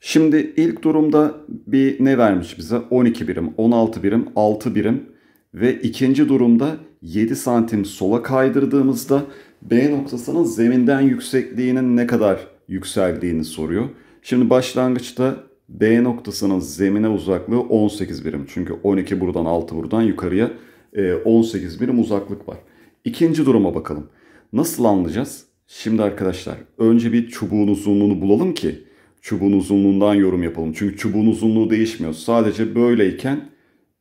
Şimdi ilk durumda bir ne vermiş bize? 12 birim, 16 birim, 6 birim ve ikinci durumda 7 santim sola kaydırdığımızda B noktasının zeminden yüksekliğinin ne kadar yükseldiğini soruyor. Şimdi başlangıçta B noktasının zemine uzaklığı 18 birim. Çünkü 12 buradan 6 buradan yukarıya 18 e, birim uzaklık var. İkinci duruma bakalım. Nasıl anlayacağız? Şimdi arkadaşlar önce bir çubuğun uzunluğunu bulalım ki çubuğun uzunluğundan yorum yapalım. Çünkü çubuğun uzunluğu değişmiyor. Sadece böyleyken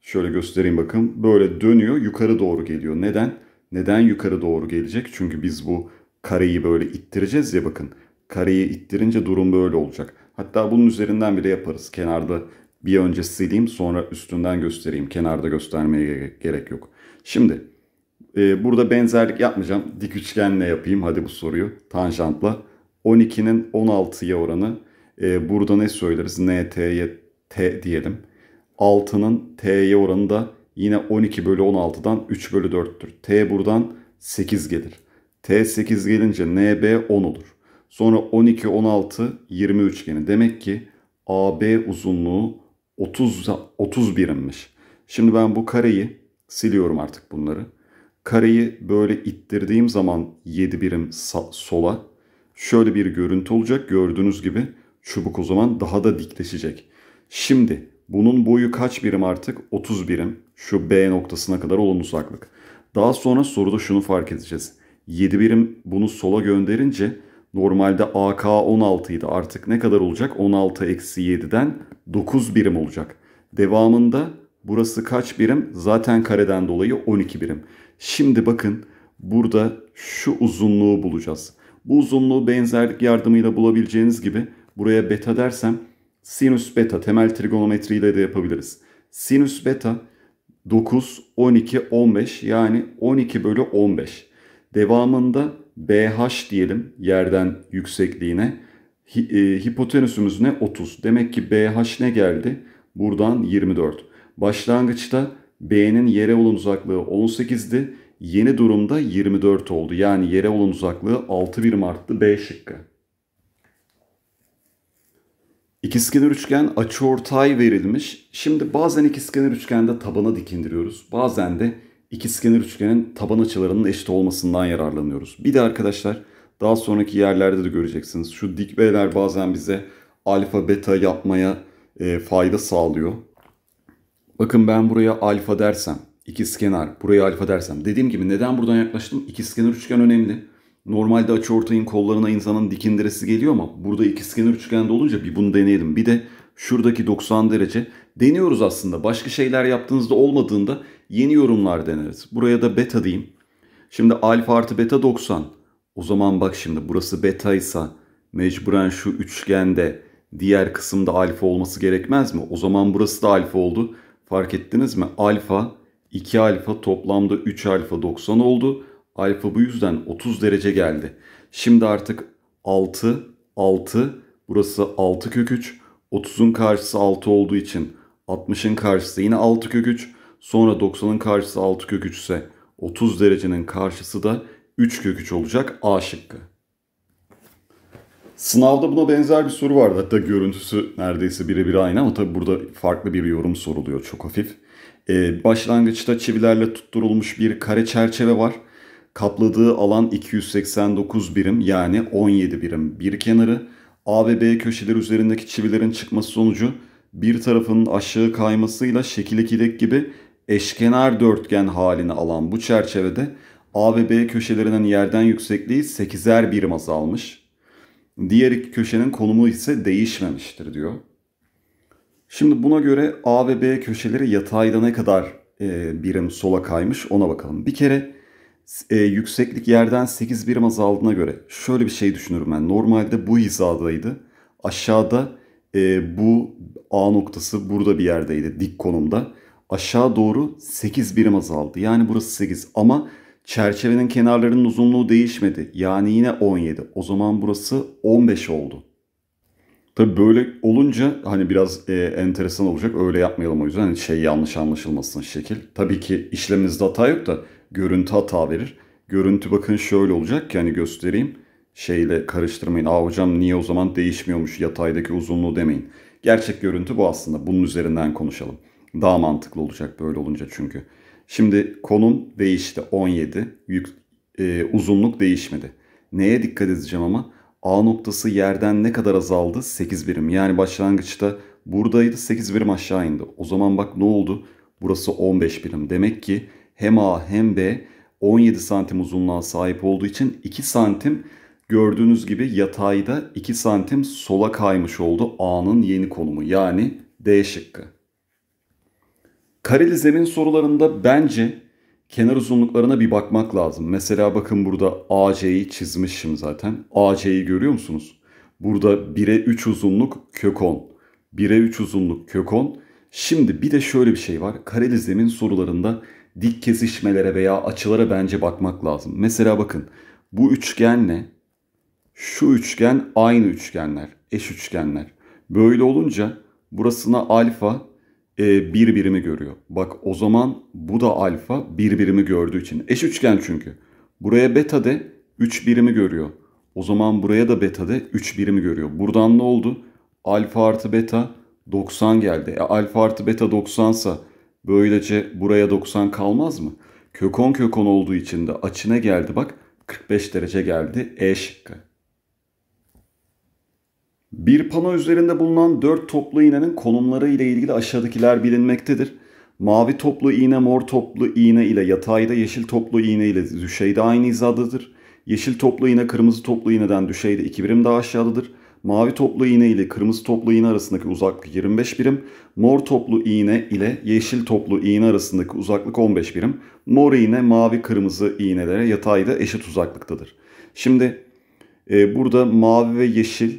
şöyle göstereyim bakın. Böyle dönüyor yukarı doğru geliyor. Neden? Neden yukarı doğru gelecek? Çünkü biz bu kareyi böyle ittireceğiz ya bakın. Kareyi ittirince durum böyle olacak. Hatta bunun üzerinden bile yaparız. Kenarda bir önce sileyim sonra üstünden göstereyim. Kenarda göstermeye gerek yok. Şimdi e, burada benzerlik yapmayacağım. Dik üçgenle yapayım hadi bu soruyu. Tanjantla. 12'nin 16'ya oranı e, burada ne söyleriz? NT'ye T diyelim. 6'nın T'ye oranı da yine 12 bölü 16'dan 3 bölü 4'tür. T buradan 8 gelir. T 8 gelince NB 10 olur. Sonra 12, 16, 20 üçgeni. Demek ki AB uzunluğu 30, 30 birimmiş. Şimdi ben bu kareyi siliyorum artık bunları. Kareyi böyle ittirdiğim zaman 7 birim sola şöyle bir görüntü olacak gördüğünüz gibi. Çubuk o zaman daha da dikleşecek. Şimdi bunun boyu kaç birim artık? 30 birim. Şu B noktasına kadar olan uzaklık. Daha sonra soruda şunu fark edeceğiz. 7 birim bunu sola gönderince normalde AK 16 idi. Artık ne kadar olacak? 16 eksi 7'den 9 birim olacak. Devamında burası kaç birim? Zaten kareden dolayı 12 birim. Şimdi bakın burada şu uzunluğu bulacağız. Bu uzunluğu benzerlik yardımıyla bulabileceğiniz gibi Buraya beta dersem sinüs beta temel trigonometriyle de yapabiliriz. Sinüs beta 9, 12, 15 yani 12 bölü 15. Devamında BH diyelim yerden yüksekliğine. E, Hipotenüsümüz ne? 30. Demek ki BH ne geldi? Buradan 24. Başlangıçta B'nin yere olan uzaklığı 18'di. Yeni durumda 24 oldu. Yani yere olan uzaklığı 6 birim arttı B şıkkı. İkizkenar üçgen açıortay verilmiş. Şimdi bazen ikizkenar üçgende tabana dikindiriyoruz. Bazen de ikizkenar üçgenin taban açılarının eşit olmasından yararlanıyoruz. Bir de arkadaşlar daha sonraki yerlerde de göreceksiniz. Şu dikbeyler bazen bize alfa beta yapmaya e, fayda sağlıyor. Bakın ben buraya alfa dersem, ikizkenar, buraya alfa dersem. Dediğim gibi neden buradan yaklaştım? İkizkenar üçgen önemli. Normalde açıortayın kollarına insanın dikindiresi geliyor ama burada ikizkenar üçgende olunca bir bunu deneyelim. Bir de şuradaki 90 derece deniyoruz aslında. Başka şeyler yaptığınızda olmadığında yeni yorumlar deneriz. Buraya da beta diyeyim. Şimdi alfa artı beta 90. O zaman bak şimdi burası beta ise mecburen şu üçgende diğer kısımda alfa olması gerekmez mi? O zaman burası da alfa oldu. Fark ettiniz mi? Alfa 2 alfa toplamda 3 alfa 90 oldu. Alfa bu yüzden 30 derece geldi. Şimdi artık 6, 6, burası 6 kök 3. 30'un karşısı 6 olduğu için 60'ın karşısı yine 6 kök 3. Sonra 90'ın karşısı 6 kök 3 ise 30 derecenin karşısı da 3 kök 3 olacak A şıkkı. Sınavda buna benzer bir soru vardı. Hatta görüntüsü neredeyse birebir aynı ama tabi burada farklı bir yorum soruluyor çok hafif. Ee, başlangıçta çivilerle tutturulmuş bir kare çerçeve var. Kapladığı alan 289 birim yani 17 birim bir kenarı. A ve B köşeler üzerindeki çivilerin çıkması sonucu bir tarafının aşağı kaymasıyla şekil ikidek gibi eşkenar dörtgen halini alan bu çerçevede A ve B köşelerinin yerden yüksekliği 8'er birim azalmış. Diğer iki köşenin konumu ise değişmemiştir diyor. Şimdi buna göre A ve B köşeleri yatayda ne kadar birim sola kaymış ona bakalım. Bir kere e, yükseklik yerden 8 birim azaldığına göre şöyle bir şey düşünürüm ben. Normalde bu hizadaydı. Aşağıda e, bu A noktası burada bir yerdeydi dik konumda. Aşağı doğru 8 birim azaldı. Yani burası 8 ama çerçevenin kenarlarının uzunluğu değişmedi. Yani yine 17. O zaman burası 15 oldu. Tabi böyle olunca hani biraz e, enteresan olacak. Öyle yapmayalım o yüzden. Hani şey yanlış anlaşılmasın şekil. Tabii ki işlemimizde hata yok da görüntü hata verir. Görüntü bakın şöyle olacak ki hani göstereyim. Şeyle karıştırmayın. Aa hocam niye o zaman değişmiyormuş yataydaki uzunluğu demeyin. Gerçek görüntü bu aslında. Bunun üzerinden konuşalım. Daha mantıklı olacak böyle olunca çünkü. Şimdi konum değişti 17. Yük, e, uzunluk değişmedi. Neye dikkat edeceğim ama? A noktası yerden ne kadar azaldı? 8 birim. Yani başlangıçta buradaydı 8 birim aşağı indi. O zaman bak ne oldu? Burası 15 birim. Demek ki hem A hem B 17 santim uzunluğa sahip olduğu için 2 santim gördüğünüz gibi yatayda 2 santim sola kaymış oldu A'nın yeni konumu yani D şıkkı. Kareli zemin sorularında bence kenar uzunluklarına bir bakmak lazım. Mesela bakın burada AC'yi çizmişim zaten. AC'yi görüyor musunuz? Burada 1'e 3 uzunluk kök 10. 1'e 3 uzunluk kök 10. Şimdi bir de şöyle bir şey var. Kareli zemin sorularında dik kesişmelere veya açılara bence bakmak lazım. Mesela bakın bu üçgenle şu üçgen aynı üçgenler, eş üçgenler. Böyle olunca burasına alfa e, bir birimi görüyor. Bak o zaman bu da alfa bir birimi gördüğü için. Eş üçgen çünkü. Buraya beta de 3 birimi görüyor. O zaman buraya da beta de 3 birimi görüyor. Buradan ne oldu? Alfa artı beta 90 geldi. E, alfa artı beta 90 sa Böylece buraya 90 kalmaz mı? Kökon kökon olduğu için de açına geldi bak 45 derece geldi E şıkkı. Bir pano üzerinde bulunan 4 toplu iğnenin konumları ile ilgili aşağıdakiler bilinmektedir. Mavi toplu iğne mor toplu iğne ile yatayda, yeşil toplu iğne ile düşeyde aynı hizadadır. Yeşil toplu iğne kırmızı toplu iğneden düşeyde 2 birim daha aşağıdadır. Mavi toplu iğne ile kırmızı toplu iğne arasındaki uzaklık 25 birim. Mor toplu iğne ile yeşil toplu iğne arasındaki uzaklık 15 birim. Mor iğne mavi kırmızı iğnelere yatayda eşit uzaklıktadır. Şimdi e, burada mavi ve yeşil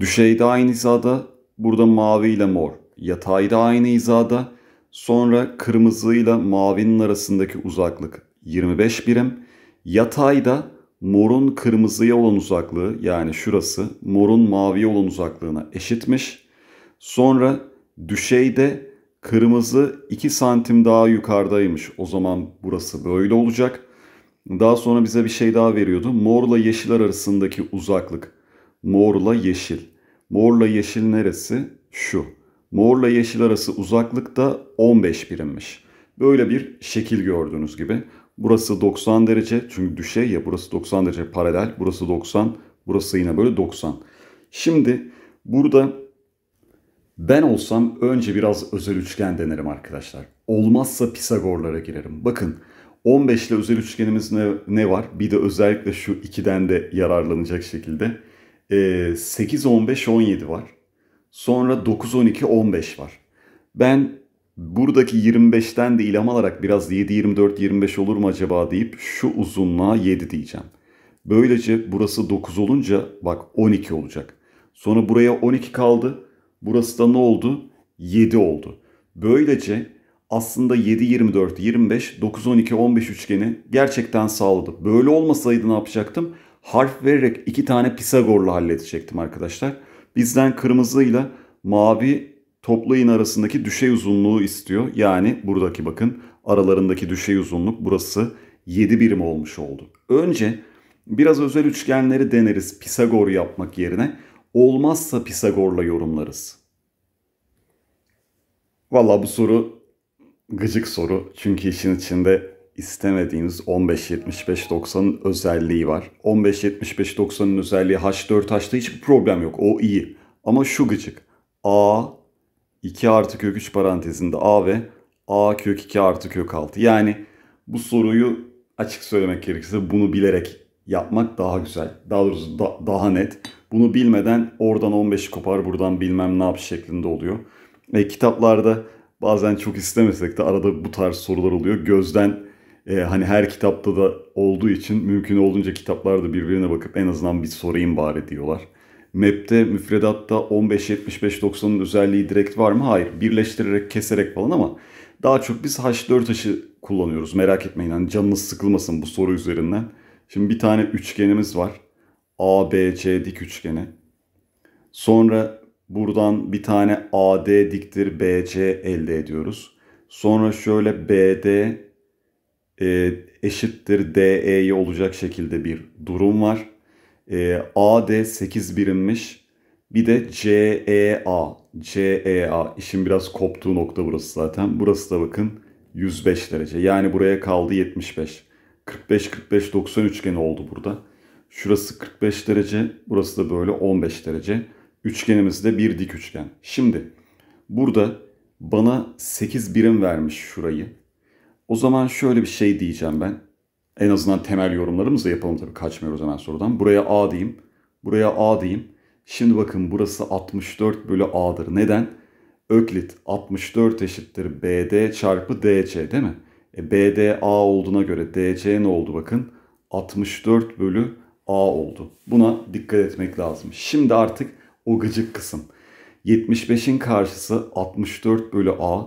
düşeyde aynı hizada. Burada mavi ile mor yatayda aynı hizada. Sonra kırmızı ile mavinin arasındaki uzaklık 25 birim. Yatayda morun kırmızıya olan uzaklığı yani şurası morun maviye olan uzaklığına eşitmiş. Sonra düşeyde kırmızı 2 santim daha yukarıdaymış. O zaman burası böyle olacak. Daha sonra bize bir şey daha veriyordu. Morla yeşiller arasındaki uzaklık. Morla yeşil. Morla yeşil neresi? Şu. Morla yeşil arası uzaklık da 15 birimmiş. Böyle bir şekil gördüğünüz gibi. Burası 90 derece çünkü düşey ya burası 90 derece paralel. Burası 90, burası yine böyle 90. Şimdi burada ben olsam önce biraz özel üçgen denerim arkadaşlar. Olmazsa Pisagorlara girerim. Bakın 15 ile özel üçgenimiz ne, ne var? Bir de özellikle şu 2'den de yararlanacak şekilde. Ee, 8, 15, 17 var. Sonra 9, 12, 15 var. Ben buradaki 25'ten de ilham alarak biraz 7, 24, 25 olur mu acaba deyip şu uzunluğa 7 diyeceğim. Böylece burası 9 olunca bak 12 olacak. Sonra buraya 12 kaldı. Burası da ne oldu? 7 oldu. Böylece aslında 7, 24, 25, 9, 12, 15 üçgeni gerçekten sağladı. Böyle olmasaydı ne yapacaktım? Harf vererek iki tane Pisagor'la halledecektim arkadaşlar. Bizden kırmızıyla mavi Toplayın arasındaki düşey uzunluğu istiyor. Yani buradaki bakın aralarındaki düşey uzunluk burası 7 birim olmuş oldu. Önce biraz özel üçgenleri deneriz Pisagor yapmak yerine. Olmazsa Pisagor'la yorumlarız. Valla bu soru gıcık soru. Çünkü işin içinde istemediğiniz 15-75-90'ın özelliği var. 15-75-90'ın özelliği H4H'da hiçbir problem yok. O iyi. Ama şu gıcık. A, 2 artı kök 3 parantezinde a ve a kök 2 artı kök 6. Yani bu soruyu açık söylemek gerekirse bunu bilerek yapmak daha güzel. Daha doğrusu da, daha net. Bunu bilmeden oradan 15'i kopar buradan bilmem ne yap şeklinde oluyor. E, kitaplarda bazen çok istemesek de arada bu tarz sorular oluyor. Gözden e, hani her kitapta da olduğu için mümkün olduğunca kitaplarda birbirine bakıp en azından bir sorayım bari diyorlar map'te müfredatta 15-75-90'ın özelliği direkt var mı? Hayır. Birleştirerek, keserek falan ama daha çok biz H4 aşı kullanıyoruz. Merak etmeyin hani canınız sıkılmasın bu soru üzerinden. Şimdi bir tane üçgenimiz var. ABC dik üçgeni. Sonra buradan bir tane AD diktir BC elde ediyoruz. Sonra şöyle BD e, eşittir DE'ye olacak şekilde bir durum var. E, AD 8 birimmiş. Bir de CEA. CEA. İşin biraz koptuğu nokta burası zaten. Burası da bakın 105 derece. Yani buraya kaldı 75. 45-45-90 üçgeni oldu burada. Şurası 45 derece. Burası da böyle 15 derece. Üçgenimiz de bir dik üçgen. Şimdi burada bana 8 birim vermiş şurayı. O zaman şöyle bir şey diyeceğim ben. En azından temel yorumlarımızı yapalım tabii kaçmıyoruz hemen sorudan. Buraya A diyeyim. Buraya A diyeyim. Şimdi bakın burası 64 bölü A'dır. Neden? Öklit 64 eşittir BD çarpı DC değil mi? E, BD A olduğuna göre DC ne oldu bakın? 64 bölü A oldu. Buna dikkat etmek lazım. Şimdi artık o gıcık kısım. 75'in karşısı 64 bölü A.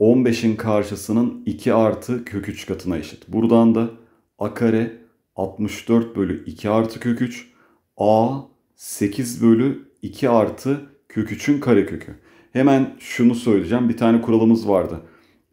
15'in karşısının 2 artı kök 3 katına eşit. Buradan da a kare 64 bölü 2 artı kök 3 a 8 bölü 2 artı kök 3'ün kare kökü. Hemen şunu söyleyeceğim. Bir tane kuralımız vardı.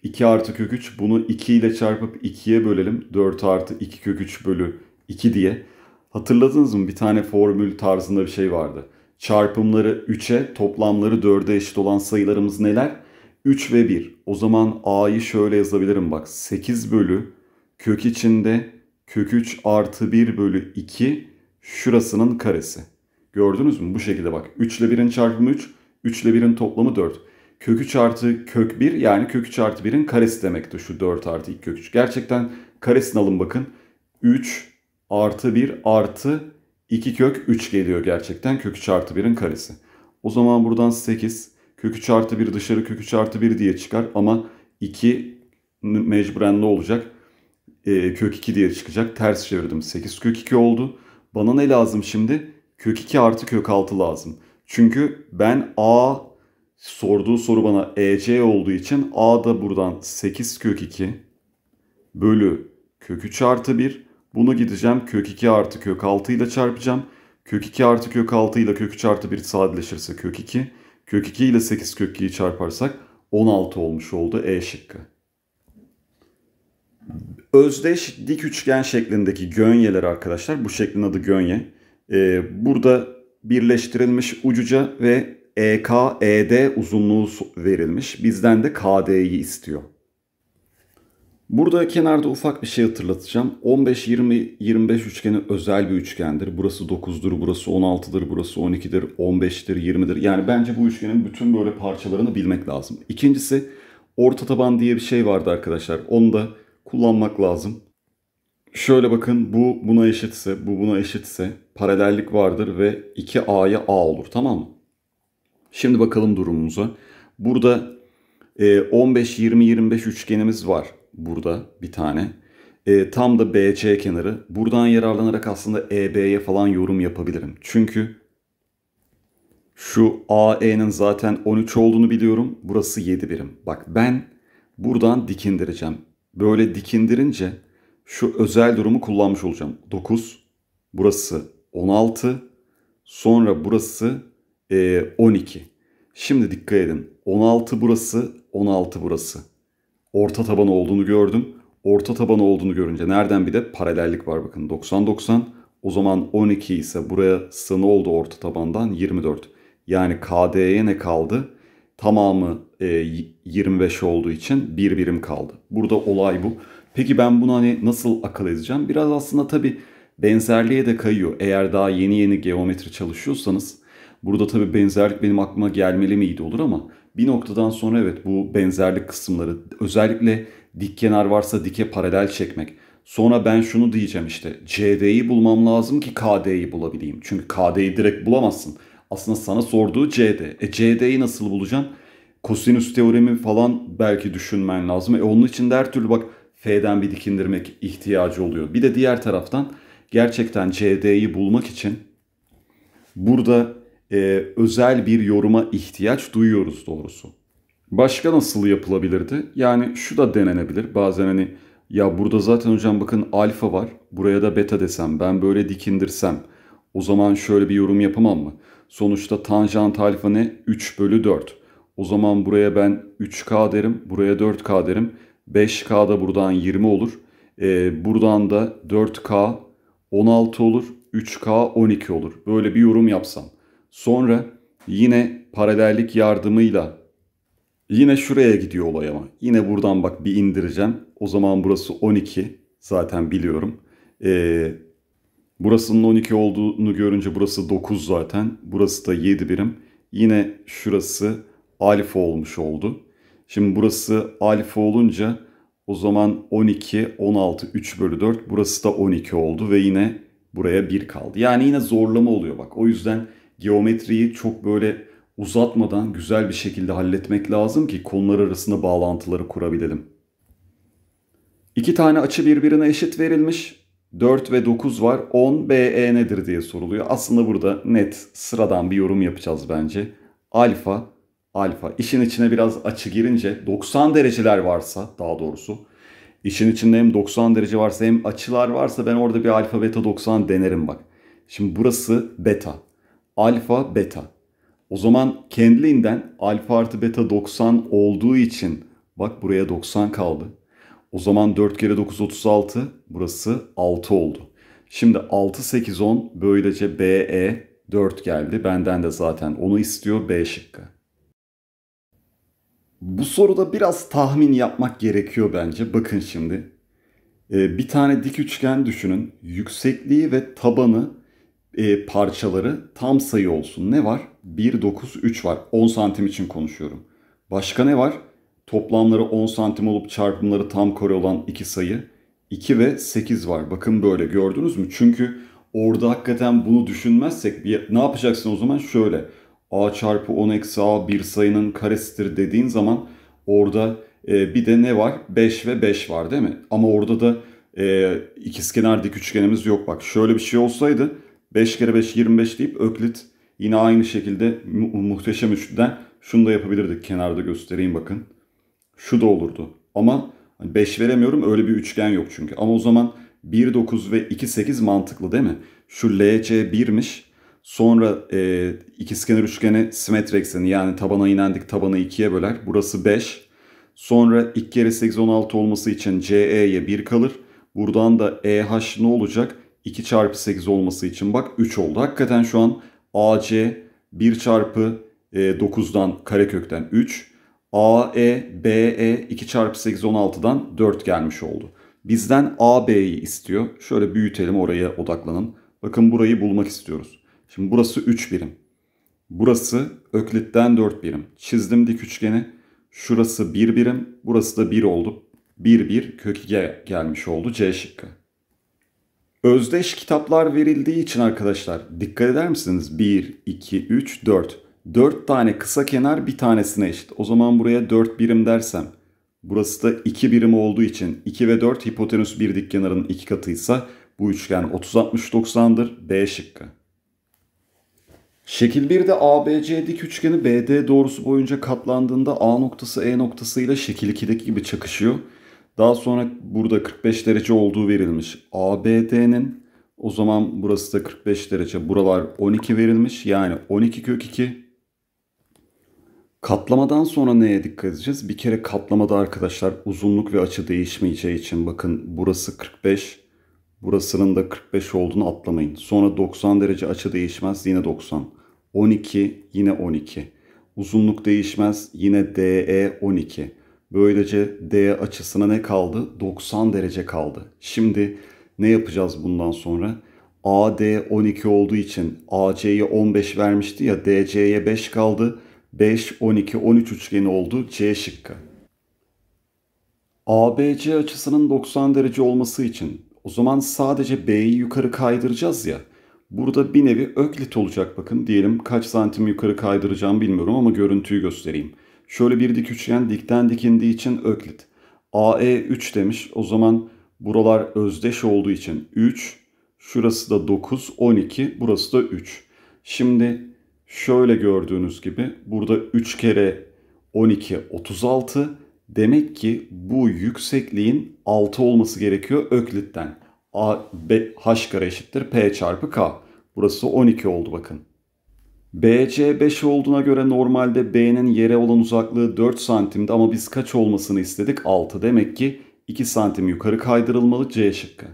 2 artı kök 3 bunu 2 ile çarpıp 2'ye bölelim. 4 artı 2 kök 3 bölü 2 diye. Hatırladınız mı? Bir tane formül tarzında bir şey vardı. Çarpımları 3'e, toplamları 4'e eşit olan sayılarımız neler? 3 ve 1. O zaman a'yı şöyle yazabilirim bak. 8 bölü kök içinde kök 3 artı 1 bölü 2 şurasının karesi. Gördünüz mü? Bu şekilde bak. 3 ile 1'in çarpımı 3. 3 ile 1'in toplamı 4. Kök 3 artı kök 1 yani kök 3 artı 1'in karesi demekti şu 4 artı 2 kök 3. Gerçekten karesini alın bakın. 3 artı 1 artı 2 kök 3 geliyor gerçekten. Kök 3 artı 1'in karesi. O zaman buradan 8 kök 3 artı 1 dışarı kök 3 artı 1 diye çıkar ama 2 mecburen ne olacak? E, kök 2 diye çıkacak. Ters çevirdim. 8 kök 2 oldu. Bana ne lazım şimdi? Kök 2 artı kök 6 lazım. Çünkü ben A sorduğu soru bana EC olduğu için A da buradan 8 kök 2 bölü kök 3 artı 1. Bunu gideceğim kök 2 artı kök 6 ile çarpacağım. Kök 2 artı kök 6 ile kök 3 artı 1 sadeleşirse kök 2. Kök 2 ile 8 kök 2'yi çarparsak 16 olmuş oldu E şıkkı. Özdeş dik üçgen şeklindeki gönyeler arkadaşlar. Bu şeklin adı gönye. Ee, burada birleştirilmiş ucuca ve EK, ED uzunluğu verilmiş. Bizden de KD'yi istiyor. Burada kenarda ufak bir şey hatırlatacağım. 15-20-25 üçgeni özel bir üçgendir. Burası 9'dur, burası 16'dır, burası 12'dir, 15'tir, 20'dir. Yani bence bu üçgenin bütün böyle parçalarını bilmek lazım. İkincisi orta taban diye bir şey vardı arkadaşlar. Onu da kullanmak lazım. Şöyle bakın bu buna eşitse, bu buna eşitse paralellik vardır ve 2A'ya A olur tamam mı? Şimdi bakalım durumumuza. Burada 15-20-25 e, üçgenimiz var burada bir tane. E, tam da BC kenarı. Buradan yararlanarak aslında EB'ye falan yorum yapabilirim. Çünkü şu AE'nin zaten 13 olduğunu biliyorum. Burası 7 birim. Bak ben buradan dikindireceğim. Böyle dikindirince şu özel durumu kullanmış olacağım. 9, burası 16, sonra burası e, 12. Şimdi dikkat edin. 16 burası, 16 burası orta tabanı olduğunu gördüm. Orta tabanı olduğunu görünce nereden bir de paralellik var bakın 90-90. O zaman 12 ise buraya sını oldu orta tabandan 24. Yani KD'ye ne kaldı? Tamamı e, 25 olduğu için bir birim kaldı. Burada olay bu. Peki ben bunu hani nasıl akıl edeceğim? Biraz aslında tabii benzerliğe de kayıyor. Eğer daha yeni yeni geometri çalışıyorsanız burada tabii benzerlik benim aklıma gelmeli miydi olur ama bir noktadan sonra evet bu benzerlik kısımları özellikle dik kenar varsa dike paralel çekmek. Sonra ben şunu diyeceğim işte CD'yi bulmam lazım ki KD'yi bulabileyim. Çünkü KD'yi direkt bulamazsın. Aslında sana sorduğu CD. E CD'yi nasıl bulacaksın? Kosinüs teoremi falan belki düşünmen lazım. E onun için de her türlü bak F'den bir dik indirmek ihtiyacı oluyor. Bir de diğer taraftan gerçekten CD'yi bulmak için burada e, özel bir yoruma ihtiyaç duyuyoruz doğrusu. Başka nasıl yapılabilirdi? Yani şu da denenebilir. Bazen hani ya burada zaten hocam bakın alfa var. Buraya da beta desem ben böyle dikindirsem o zaman şöyle bir yorum yapamam mı? Sonuçta tanjant alfa ne? 3 bölü 4. O zaman buraya ben 3K derim. Buraya 4K derim. 5K da buradan 20 olur. Ee, buradan da 4K 16 olur. 3K 12 olur. Böyle bir yorum yapsam. Sonra yine paralellik yardımıyla yine şuraya gidiyor olay ama. Yine buradan bak bir indireceğim. O zaman burası 12 zaten biliyorum. Ee, burasının 12 olduğunu görünce burası 9 zaten. Burası da 7 birim. Yine şurası alfa olmuş oldu. Şimdi burası alfa olunca o zaman 12, 16, 3 bölü 4. Burası da 12 oldu ve yine buraya 1 kaldı. Yani yine zorlama oluyor bak. O yüzden geometriyi çok böyle uzatmadan güzel bir şekilde halletmek lazım ki konular arasında bağlantıları kurabilelim. İki tane açı birbirine eşit verilmiş. 4 ve 9 var. 10 BE nedir diye soruluyor. Aslında burada net sıradan bir yorum yapacağız bence. Alfa, alfa. İşin içine biraz açı girince 90 dereceler varsa daha doğrusu. İşin içinde hem 90 derece varsa hem açılar varsa ben orada bir alfa beta 90 denerim bak. Şimdi burası beta alfa beta. O zaman kendiliğinden alfa artı beta 90 olduğu için bak buraya 90 kaldı. O zaman 4 kere 9 36 burası 6 oldu. Şimdi 6 8 10 böylece BE 4 geldi. Benden de zaten onu istiyor B şıkkı. Bu soruda biraz tahmin yapmak gerekiyor bence. Bakın şimdi. Ee, bir tane dik üçgen düşünün. Yüksekliği ve tabanı e, parçaları tam sayı olsun. Ne var? 1, 9, 3 var. 10 santim için konuşuyorum. Başka ne var? Toplamları 10 santim olup çarpımları tam kare olan iki sayı. 2 ve 8 var. Bakın böyle gördünüz mü? Çünkü orada hakikaten bunu düşünmezsek bir, ne yapacaksın o zaman? Şöyle a çarpı 10 eksi a bir sayının karesidir dediğin zaman orada e, bir de ne var? 5 ve 5 var değil mi? Ama orada da e, ikizkenar dik üçgenimiz yok. Bak şöyle bir şey olsaydı 5 kere 5 25 deyip Öklit yine aynı şekilde mu muhteşem üçlüden şunu da yapabilirdik. Kenarda göstereyim bakın. Şu da olurdu. Ama 5 hani veremiyorum öyle bir üçgen yok çünkü. Ama o zaman 1 9 ve 2 8 mantıklı değil mi? Şu LC 1'miş. Sonra e, ikizkenar üçgeni simetri ekseni yani tabana inendik tabanı 2'ye böler. Burası 5. Sonra 2 kere 8 16 olması için CE'ye 1 kalır. Buradan da EH ne olacak? 2 çarpı 8 olması için bak 3 oldu. Hakikaten şu an AC 1 çarpı 9'dan e, karekökten 3. AE, BE 2 çarpı 8 16'dan 4 gelmiş oldu. Bizden AB'yi istiyor. Şöyle büyütelim oraya odaklanın. Bakın burayı bulmak istiyoruz. Şimdi burası 3 birim. Burası öklitten 4 birim. Çizdim dik üçgeni. Şurası 1 bir birim. Burası da 1 oldu. 1 1 kök 2 gelmiş oldu C şıkkı. Özdeş kitaplar verildiği için arkadaşlar dikkat eder misiniz? 1, 2, 3, 4. 4 tane kısa kenar bir tanesine eşit. O zaman buraya 4 birim dersem. Burası da 2 birim olduğu için 2 ve 4 hipotenüs bir dik kenarın 2 katıysa bu üçgen 30-60-90'dır. B şıkkı. Şekil 1'de ABC dik üçgeni BD doğrusu boyunca katlandığında A noktası E noktasıyla şekil 2'deki gibi çakışıyor. Daha sonra burada 45 derece olduğu verilmiş. ABD'nin o zaman burası da 45 derece. Buralar 12 verilmiş. Yani 12 kök 2. Katlamadan sonra neye dikkat edeceğiz? Bir kere katlamada arkadaşlar uzunluk ve açı değişmeyeceği için bakın burası 45. Burasının da 45 olduğunu atlamayın. Sonra 90 derece açı değişmez yine 90. 12 yine 12. Uzunluk değişmez yine DE 12. Böylece D açısına ne kaldı? 90 derece kaldı. Şimdi ne yapacağız bundan sonra? AD 12 olduğu için AC'ye 15 vermişti ya DC'ye 5 kaldı. 5, 12, 13 üçgeni oldu C şıkkı. ABC açısının 90 derece olması için o zaman sadece B'yi yukarı kaydıracağız ya. Burada bir nevi öklit olacak bakın. Diyelim kaç santim yukarı kaydıracağım bilmiyorum ama görüntüyü göstereyim. Şöyle bir dik üçgen dikten dikindiği için öklit. AE 3 demiş. O zaman buralar özdeş olduğu için 3. Şurası da 9, 12. Burası da 3. Şimdi şöyle gördüğünüz gibi burada 3 kere 12, 36. Demek ki bu yüksekliğin 6 olması gerekiyor öklitten. A, B, H kare eşittir P çarpı K. Burası 12 oldu bakın. BC 5 olduğuna göre normalde B'nin yere olan uzaklığı 4 santimdi ama biz kaç olmasını istedik? 6 demek ki 2 santim yukarı kaydırılmalı C şıkkı.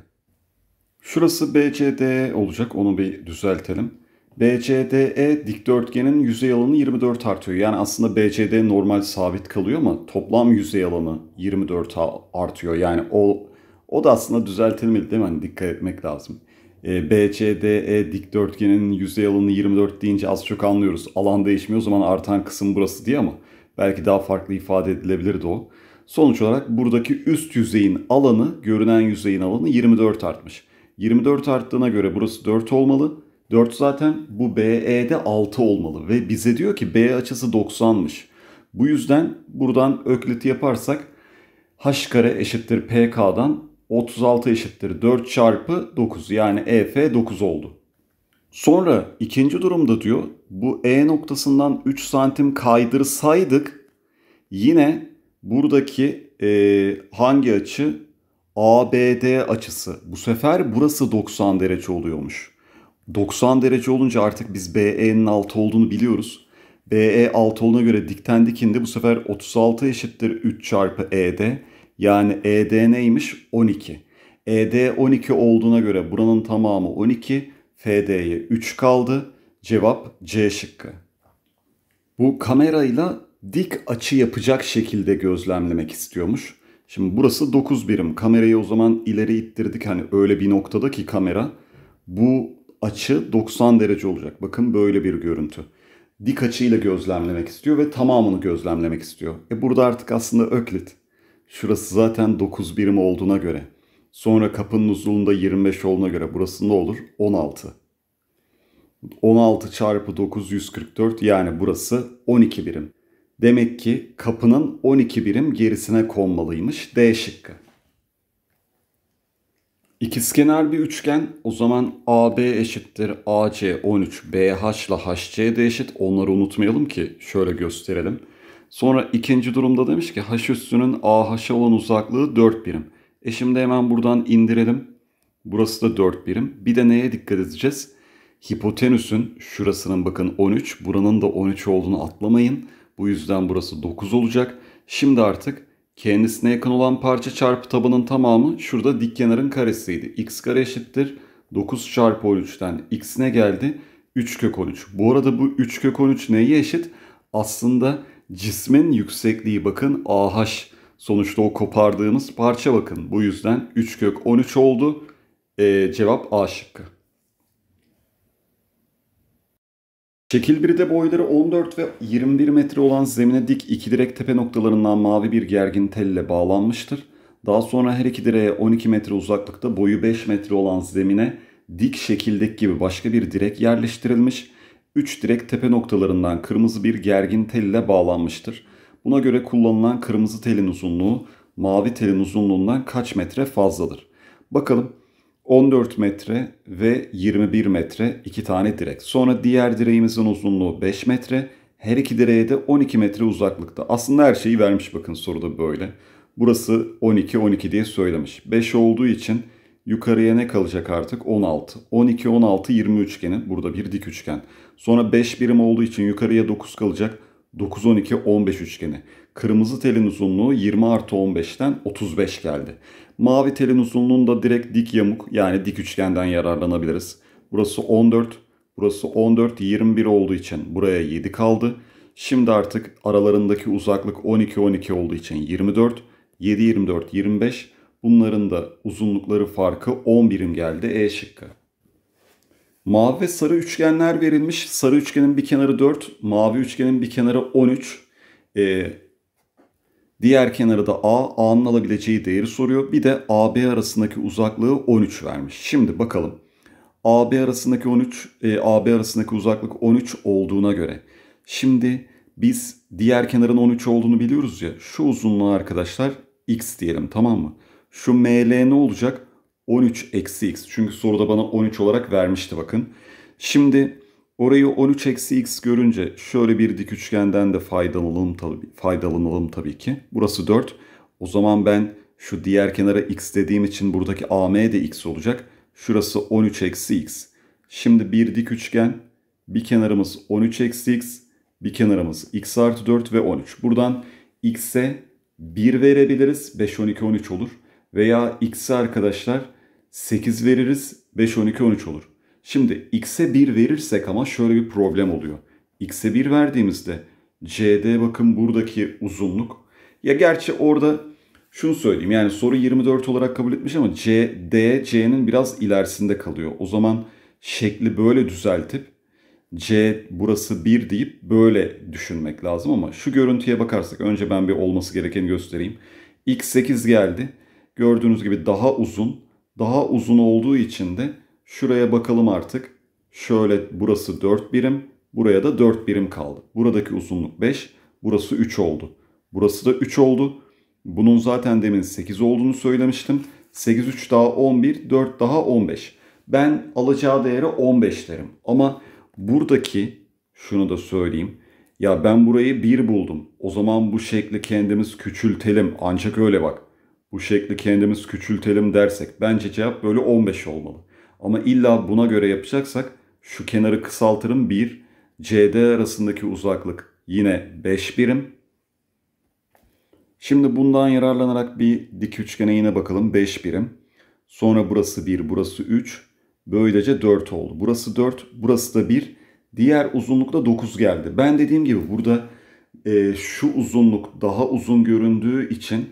Şurası BCD olacak onu bir düzeltelim. BCDE dikdörtgenin yüzey alanı 24 artıyor. Yani aslında BCD normal sabit kalıyor ama toplam yüzey alanı 24 artıyor. Yani o o da aslında düzeltilmeli değil mi? Hani dikkat etmek lazım. BCDE e dikdörtgenin yüzey alanını 24 deyince az çok anlıyoruz. Alan değişmiyor o zaman artan kısım burası diye ama belki daha farklı ifade edilebilirdi o. Sonuç olarak buradaki üst yüzeyin alanı, görünen yüzeyin alanı 24 artmış. 24 arttığına göre burası 4 olmalı. 4 zaten bu BE'de 6 olmalı ve bize diyor ki B açısı 90'mış. Bu yüzden buradan öklit yaparsak h kare eşittir pk'dan 36 eşittir 4 çarpı 9 yani EF 9 oldu. Sonra ikinci durumda diyor bu E noktasından 3 santim kaydırsaydık yine buradaki e, hangi açı? ABD açısı. Bu sefer burası 90 derece oluyormuş. 90 derece olunca artık biz BE'nin 6 olduğunu biliyoruz. BE 6 olduğuna göre dikten dikindi bu sefer 36 eşittir 3 çarpı ED. Yani ED neymiş? 12. ED 12 olduğuna göre buranın tamamı 12. FD'ye 3 kaldı. Cevap C şıkkı. Bu kamerayla dik açı yapacak şekilde gözlemlemek istiyormuş. Şimdi burası 9 birim. Kamerayı o zaman ileri ittirdik. Hani öyle bir noktada ki kamera. Bu açı 90 derece olacak. Bakın böyle bir görüntü. Dik açıyla gözlemlemek istiyor ve tamamını gözlemlemek istiyor. E burada artık aslında öklit. Şurası zaten 9 birim olduğuna göre. Sonra kapının uzunluğunda 25 olduğuna göre burası ne olur? 16. 16 çarpı 9 144 yani burası 12 birim. Demek ki kapının 12 birim gerisine konmalıymış D şıkkı. İkizkenar bir üçgen o zaman AB eşittir AC 13, BH ile HC de eşit. Onları unutmayalım ki şöyle gösterelim. Sonra ikinci durumda demiş ki h üstünün AH'a olan uzaklığı 4 birim. E şimdi hemen buradan indirelim. Burası da 4 birim. Bir de neye dikkat edeceğiz? Hipotenüsün şurasının bakın 13, buranın da 13 olduğunu atlamayın. Bu yüzden burası 9 olacak. Şimdi artık kendisine yakın olan parça çarpı tabanın tamamı şurada dik kenarın karesiydi. x kare eşittir 9 çarpı 13'ten x'ine geldi 3 kök 13. Bu arada bu 3 kök 13 neye eşit? Aslında cismin yüksekliği bakın AH sonuçta o kopardığımız parça bakın. Bu yüzden 3 kök 13 oldu. Ee, cevap A şıkkı. Şekil 1'de boyları 14 ve 21 metre olan zemine dik iki direk tepe noktalarından mavi bir gergin telle bağlanmıştır. Daha sonra her iki direğe 12 metre uzaklıkta boyu 5 metre olan zemine dik şekildeki gibi başka bir direk yerleştirilmiştir. 3 direk tepe noktalarından kırmızı bir gergin tel ile bağlanmıştır. Buna göre kullanılan kırmızı telin uzunluğu mavi telin uzunluğundan kaç metre fazladır? Bakalım 14 metre ve 21 metre iki tane direk. Sonra diğer direğimizin uzunluğu 5 metre. Her iki direğe de 12 metre uzaklıkta. Aslında her şeyi vermiş bakın soruda böyle. Burası 12 12 diye söylemiş. 5 olduğu için yukarıya ne kalacak artık? 16. 12 16 23 üçgeni. Burada bir dik üçgen. Sonra 5 birim olduğu için yukarıya 9 kalacak. 9, 12, 15 üçgeni. Kırmızı telin uzunluğu 20 artı 15'ten 35 geldi. Mavi telin uzunluğunda direkt dik yamuk yani dik üçgenden yararlanabiliriz. Burası 14, burası 14, 21 olduğu için buraya 7 kaldı. Şimdi artık aralarındaki uzaklık 12-12 olduğu için 24, 7-24, 25. Bunların da uzunlukları farkı 10 birim geldi E şıkkı. Mavi ve sarı üçgenler verilmiş. Sarı üçgenin bir kenarı 4, mavi üçgenin bir kenarı 13. Ee, diğer kenarı da A. A'nın alabileceği değeri soruyor. Bir de AB arasındaki uzaklığı 13 vermiş. Şimdi bakalım. AB arasındaki 13, e, AB arasındaki uzaklık 13 olduğuna göre. Şimdi biz diğer kenarın 13 olduğunu biliyoruz ya. Şu uzunluğa arkadaşlar x diyelim tamam mı? Şu ML ne olacak? 13 eksi x. Çünkü soruda bana 13 olarak vermişti bakın. Şimdi orayı 13 eksi x görünce şöyle bir dik üçgenden de faydalanalım tabii, faydalanalım tabii ki. Burası 4. O zaman ben şu diğer kenara x dediğim için buradaki am de x olacak. Şurası 13 eksi x. Şimdi bir dik üçgen bir kenarımız 13 eksi x bir kenarımız x artı 4 ve 13. Buradan x'e 1 verebiliriz. 5, 12, 13 olur. Veya x'e arkadaşlar 8 veririz. 5, 12, 13 olur. Şimdi x'e 1 verirsek ama şöyle bir problem oluyor. x'e 1 verdiğimizde CD bakın buradaki uzunluk. Ya gerçi orada şunu söyleyeyim. Yani soru 24 olarak kabul etmiş ama CD, C'nin biraz ilerisinde kalıyor. O zaman şekli böyle düzeltip C burası 1 deyip böyle düşünmek lazım ama şu görüntüye bakarsak önce ben bir olması gerekeni göstereyim. X8 geldi. Gördüğünüz gibi daha uzun daha uzun olduğu için de şuraya bakalım artık. Şöyle burası 4 birim, buraya da 4 birim kaldı. Buradaki uzunluk 5, burası 3 oldu. Burası da 3 oldu. Bunun zaten demin 8 olduğunu söylemiştim. 8 3 daha 11, 4 daha 15. Ben alacağı değeri 15 derim. Ama buradaki şunu da söyleyeyim. Ya ben burayı 1 buldum. O zaman bu şekli kendimiz küçültelim. Ancak öyle bak bu şekli kendimiz küçültelim dersek bence cevap böyle 15 olmalı. Ama illa buna göre yapacaksak şu kenarı kısaltırım 1. CD arasındaki uzaklık yine 5 birim. Şimdi bundan yararlanarak bir dik üçgene yine bakalım 5 birim. Sonra burası 1, burası 3. Böylece 4 oldu. Burası 4, burası da 1. Diğer uzunlukta 9 geldi. Ben dediğim gibi burada e, şu uzunluk daha uzun göründüğü için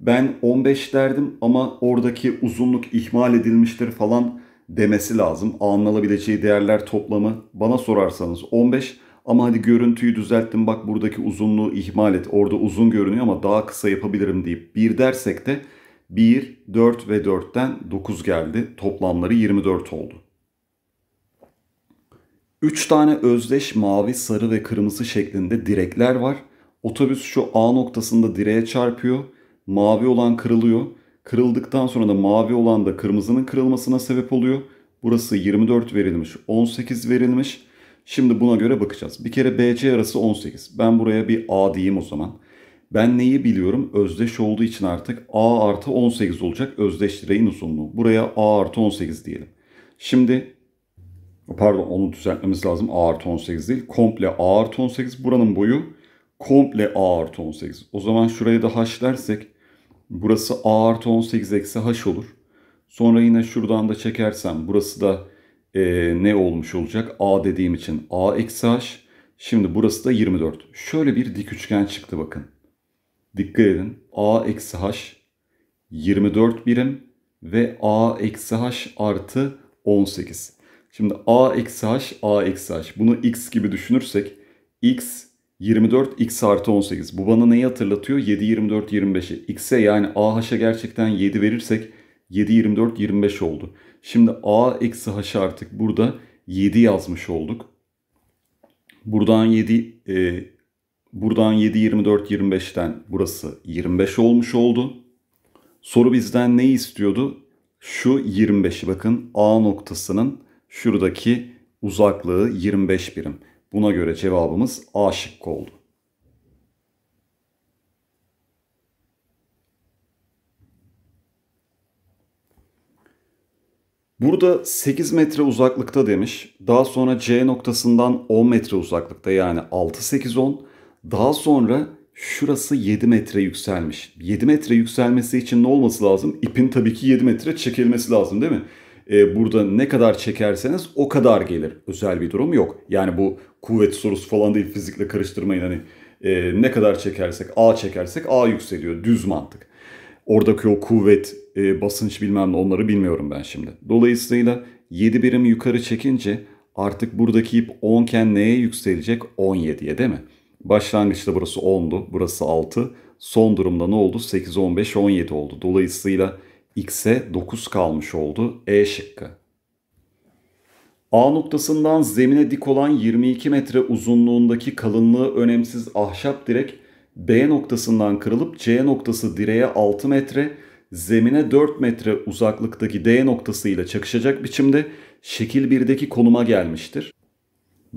ben 15 derdim ama oradaki uzunluk ihmal edilmiştir falan demesi lazım. Anılabileceği değerler toplamı bana sorarsanız 15 ama hadi görüntüyü düzelttim bak buradaki uzunluğu ihmal et. Orada uzun görünüyor ama daha kısa yapabilirim deyip 1 dersek de 1, 4 ve 4'ten 9 geldi. Toplamları 24 oldu. 3 tane özdeş mavi, sarı ve kırmızı şeklinde direkler var. Otobüs şu A noktasında direğe çarpıyor mavi olan kırılıyor. Kırıldıktan sonra da mavi olan da kırmızının kırılmasına sebep oluyor. Burası 24 verilmiş, 18 verilmiş. Şimdi buna göre bakacağız. Bir kere BC arası 18. Ben buraya bir A diyeyim o zaman. Ben neyi biliyorum? Özdeş olduğu için artık A artı 18 olacak özdeş direğin uzunluğu. Buraya A artı 18 diyelim. Şimdi pardon onu düzeltmemiz lazım. A artı 18 değil. Komple A artı 18. Buranın boyu komple A artı 18. O zaman şuraya da H dersek Burası a artı 18 eksi h olur. Sonra yine şuradan da çekersem burası da e, ne olmuş olacak? a dediğim için a eksi h. Şimdi burası da 24. Şöyle bir dik üçgen çıktı bakın. Dikkat edin. a eksi h 24 birim ve a eksi h artı 18. Şimdi a eksi h a eksi h. Bunu x gibi düşünürsek x 24 x artı 18. Bu bana neyi hatırlatıyor? 7, 24, 25'i. X'e yani AH'a gerçekten 7 verirsek 7, 24, 25 oldu. Şimdi A eksi H'ı artık burada 7 yazmış olduk. Buradan 7, e, buradan 7, 24, 25'ten burası 25 olmuş oldu. Soru bizden neyi istiyordu? Şu 25'i bakın A noktasının şuradaki uzaklığı 25 birim. Buna göre cevabımız A şıkkı oldu. Burada 8 metre uzaklıkta demiş. Daha sonra C noktasından 10 metre uzaklıkta yani 6 8 10. Daha sonra şurası 7 metre yükselmiş. 7 metre yükselmesi için ne olması lazım? İpin tabii ki 7 metre çekilmesi lazım değil mi? Ee, burada ne kadar çekerseniz o kadar gelir. Özel bir durum yok. Yani bu kuvvet sorusu falan değil fizikle karıştırmayın. Hani e, ne kadar çekersek A çekersek A yükseliyor düz mantık. Oradaki o kuvvet, e, basınç bilmem ne onları bilmiyorum ben şimdi. Dolayısıyla 7 birim yukarı çekince artık buradaki ip 10 iken neye yükselecek? 17'ye değil mi? Başlangıçta burası 10'du, burası 6. Son durumda ne oldu? 8, 15, 17 oldu. Dolayısıyla x'e 9 kalmış oldu. E şıkkı. A noktasından zemine dik olan 22 metre uzunluğundaki kalınlığı önemsiz ahşap direk B noktasından kırılıp C noktası direğe 6 metre, zemine 4 metre uzaklıktaki D noktası ile çakışacak biçimde şekil 1'deki konuma gelmiştir.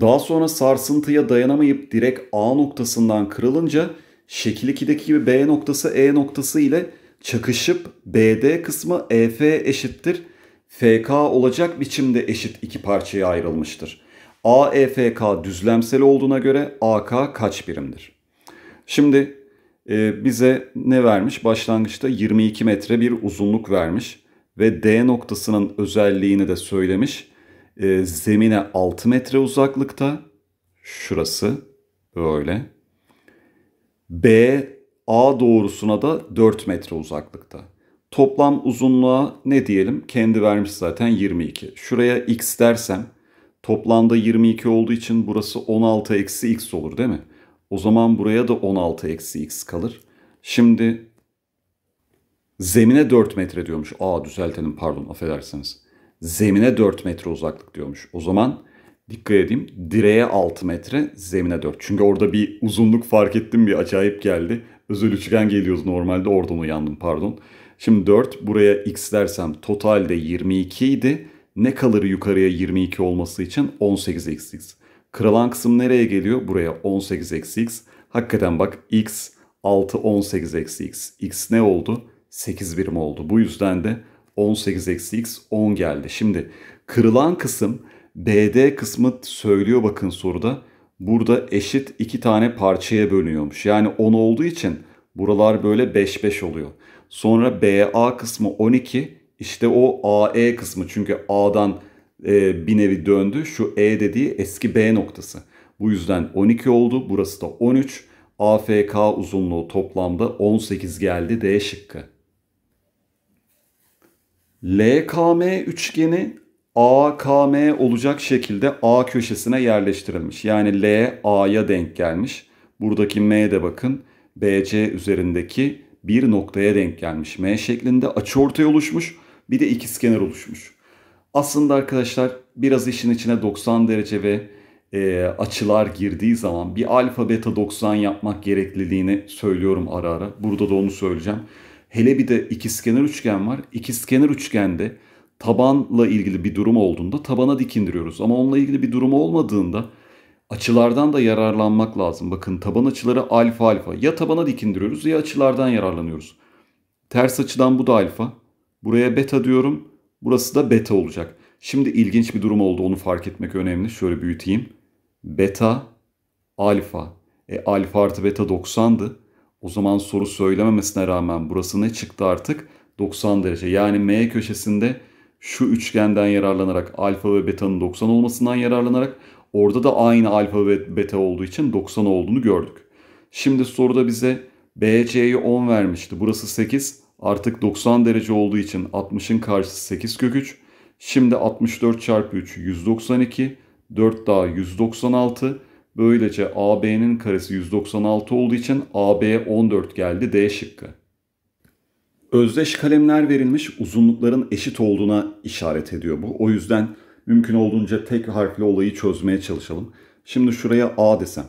Daha sonra sarsıntıya dayanamayıp direk A noktasından kırılınca şekil 2'deki gibi B noktası E noktası ile çakışıp BD kısmı EF eşittir FK olacak biçimde eşit iki parçaya ayrılmıştır. AEFK düzlemsel olduğuna göre AK kaç birimdir? Şimdi e, bize ne vermiş? Başlangıçta 22 metre bir uzunluk vermiş ve D noktasının özelliğini de söylemiş. E, zemine 6 metre uzaklıkta. Şurası böyle. B A doğrusuna da 4 metre uzaklıkta. Toplam uzunluğa ne diyelim? Kendi vermiş zaten 22. Şuraya x dersem toplamda 22 olduğu için burası 16 eksi x olur değil mi? O zaman buraya da 16 eksi x kalır. Şimdi zemine 4 metre diyormuş. Aa düzeltelim pardon affedersiniz. Zemine 4 metre uzaklık diyormuş. O zaman dikkat edeyim direğe 6 metre zemine 4. Çünkü orada bir uzunluk fark ettim bir acayip geldi. Özel üçgen geliyoruz normalde oradan uyandım pardon. Şimdi 4 buraya x dersem totalde 22 idi. Ne kalır yukarıya 22 olması için 18 eksi x. Kırılan kısım nereye geliyor? Buraya 18 eksi x. Hakikaten bak x 6 18 eksi x. x ne oldu? 8 birim oldu. Bu yüzden de 18 eksi x 10 geldi. Şimdi kırılan kısım BD kısmı söylüyor bakın soruda. Burada eşit iki tane parçaya bölünüyormuş. Yani 10 olduğu için buralar böyle 5-5 oluyor. Sonra BA kısmı 12. İşte o AE kısmı çünkü A'dan e, bir nevi döndü. Şu E dediği eski B noktası. Bu yüzden 12 oldu. Burası da 13. AFK uzunluğu toplamda 18 geldi D şıkkı. LKM üçgeni AKM olacak şekilde A köşesine yerleştirilmiş. Yani L A'ya denk gelmiş. Buradaki M'ye de bakın BC üzerindeki bir noktaya denk gelmiş. M şeklinde açı ortaya oluşmuş bir de ikizkenar oluşmuş. Aslında arkadaşlar biraz işin içine 90 derece ve e, açılar girdiği zaman bir alfa beta 90 yapmak gerekliliğini söylüyorum ara ara. Burada da onu söyleyeceğim. Hele bir de ikizkenar üçgen var. İkizkenar üçgende tabanla ilgili bir durum olduğunda tabana dikindiriyoruz. Ama onunla ilgili bir durum olmadığında açılardan da yararlanmak lazım. Bakın taban açıları alfa alfa. Ya tabana dikindiriyoruz ya açılardan yararlanıyoruz. Ters açıdan bu da alfa. Buraya beta diyorum. Burası da beta olacak. Şimdi ilginç bir durum oldu. Onu fark etmek önemli. Şöyle büyüteyim. Beta, alfa. E, alfa artı beta 90'dı. O zaman soru söylememesine rağmen burası ne çıktı artık? 90 derece. Yani M köşesinde şu üçgenden yararlanarak alfa ve beta'nın 90 olmasından yararlanarak Orada da aynı alfa ve beta olduğu için 90 olduğunu gördük. Şimdi soruda bize BC'yi 10 vermişti. Burası 8. Artık 90 derece olduğu için 60'ın karşısı 8 kök 3. Şimdi 64 çarpı 3 192. 4 daha 196. Böylece AB'nin karesi 196 olduğu için AB 14 geldi D şıkkı. Özdeş kalemler verilmiş uzunlukların eşit olduğuna işaret ediyor bu. O yüzden Mümkün olduğunca tek harfli olayı çözmeye çalışalım. Şimdi şuraya A desem.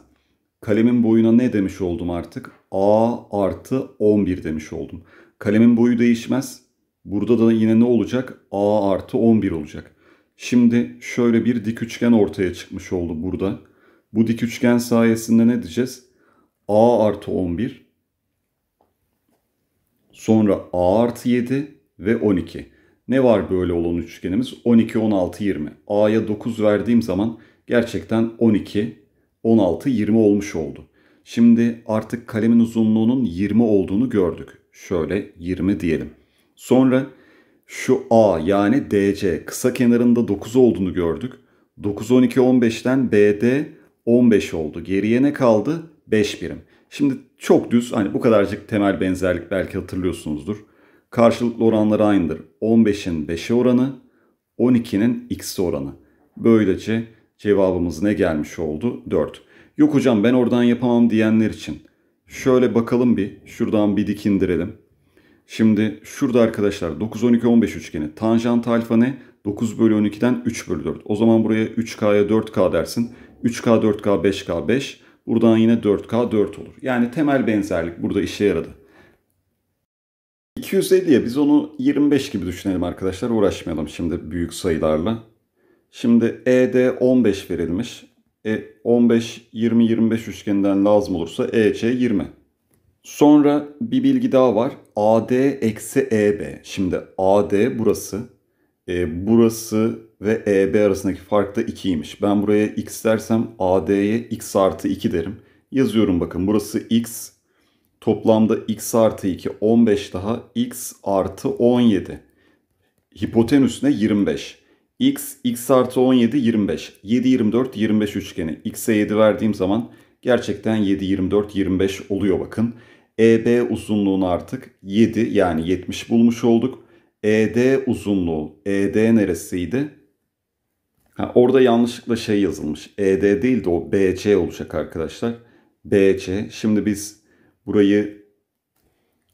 Kalemin boyuna ne demiş oldum artık? A artı 11 demiş oldum. Kalemin boyu değişmez. Burada da yine ne olacak? A artı 11 olacak. Şimdi şöyle bir dik üçgen ortaya çıkmış oldu burada. Bu dik üçgen sayesinde ne diyeceğiz? A artı 11. Sonra A artı 7 ve 12. Ne var böyle olan üçgenimiz? 12, 16, 20. A'ya 9 verdiğim zaman gerçekten 12, 16, 20 olmuş oldu. Şimdi artık kalemin uzunluğunun 20 olduğunu gördük. Şöyle 20 diyelim. Sonra şu A yani DC kısa kenarında 9 olduğunu gördük. 9, 12, 15'ten BD 15 oldu. Geriye ne kaldı? 5 birim. Şimdi çok düz hani bu kadarcık temel benzerlik belki hatırlıyorsunuzdur. Karşılıklı oranları aynıdır. 15'in 5'e oranı, 12'nin x'e oranı. Böylece cevabımız ne gelmiş oldu? 4. Yok hocam ben oradan yapamam diyenler için. Şöyle bakalım bir. Şuradan bir dik indirelim. Şimdi şurada arkadaşlar 9, 12, 15 üçgeni. Tanjant alfa ne? 9 bölü 12'den 3 bölü 4. O zaman buraya 3K'ya 4K dersin. 3K, 4K, 5K, 5. Buradan yine 4K, 4 olur. Yani temel benzerlik burada işe yaradı. 250'ye biz onu 25 gibi düşünelim arkadaşlar. Uğraşmayalım şimdi büyük sayılarla. Şimdi ED 15 verilmiş. E 15, 20, 25 üçgeninden lazım olursa EC 20. Sonra bir bilgi daha var. AD eksi EB. Şimdi AD burası. E, burası ve EB arasındaki fark da 2'ymiş. Ben buraya x dersem AD'ye x artı 2 derim. Yazıyorum bakın burası x, Toplamda x artı 2 15 daha x artı 17. Hipotenüs ne? 25. x, x artı 17 25. 7, 24, 25 üçgeni. x'e 7 verdiğim zaman gerçekten 7, 24, 25 oluyor bakın. EB uzunluğunu artık 7 yani 70 bulmuş olduk. ED uzunluğu. ED neresiydi? Ha, orada yanlışlıkla şey yazılmış. ED değil de o BC olacak arkadaşlar. BC. Şimdi biz Burayı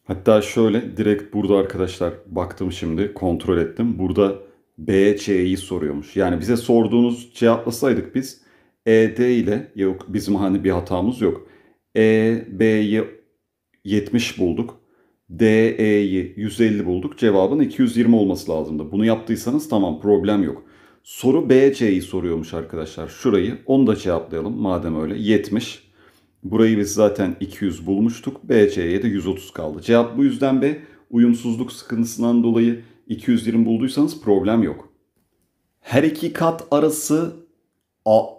hatta şöyle direkt burada arkadaşlar baktım şimdi kontrol ettim. Burada B, soruyormuş. Yani bize sorduğunuz cevaplasaydık biz ED ile yok bizim hani bir hatamız yok. E, 70 bulduk. DE'yi 150 bulduk. Cevabın 220 olması lazımdı. Bunu yaptıysanız tamam problem yok. Soru BC'yi soruyormuş arkadaşlar. Şurayı onu da cevaplayalım madem öyle. 70. Burayı biz zaten 200 bulmuştuk. BC'ye de 130 kaldı. Cevap bu yüzden B. Uyumsuzluk sıkıntısından dolayı 220 bulduysanız problem yok. Her iki kat arası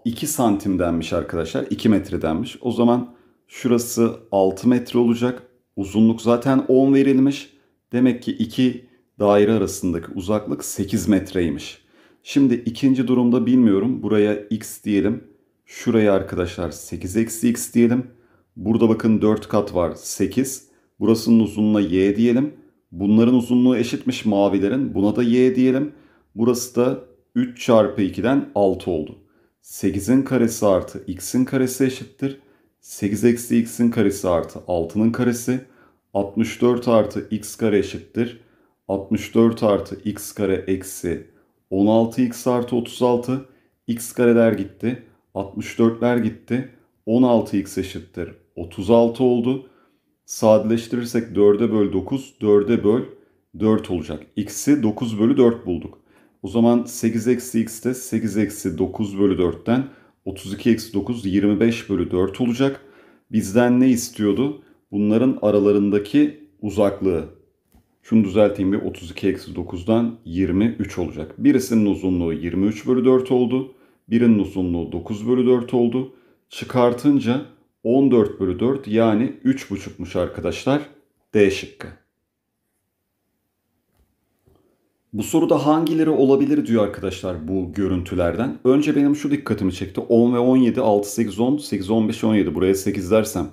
2 santimdenmiş arkadaşlar. 2 metredenmiş. O zaman şurası 6 metre olacak. Uzunluk zaten 10 verilmiş. Demek ki 2 daire arasındaki uzaklık 8 metreymiş. Şimdi ikinci durumda bilmiyorum. Buraya x diyelim. Şuraya arkadaşlar 8 eksi x diyelim. Burada bakın 4 kat var 8. Burasının uzunluğuna y diyelim. Bunların uzunluğu eşitmiş mavilerin. Buna da y diyelim. Burası da 3 çarpı 2'den 6 oldu. 8'in karesi artı x'in karesi eşittir. 8 eksi x'in karesi artı 6'nın karesi. 64 artı x kare eşittir. 64 artı x kare eksi 16x artı 36. x kareler gitti. 64'ler gitti. 16x eşittir 36 oldu. Sadeleştirirsek 4'e böl 9, 4'e böl 4 olacak. X'i 9 bölü 4 bulduk. O zaman 8 eksi x de 8 eksi 9 bölü 4'ten 32 eksi 9 25 bölü 4 olacak. Bizden ne istiyordu? Bunların aralarındaki uzaklığı. Şunu düzelteyim bir 32 eksi 9'dan 23 olacak. Birisinin uzunluğu 23 bölü 4 oldu. Birinin uzunluğu 9 bölü 4 oldu. Çıkartınca 14 bölü 4 yani 3,5'muş arkadaşlar. D şıkkı. Bu soruda hangileri olabilir diyor arkadaşlar bu görüntülerden. Önce benim şu dikkatimi çekti. 10 ve 17, 6, 8, 10, 8, 15, 17. Buraya 8 dersem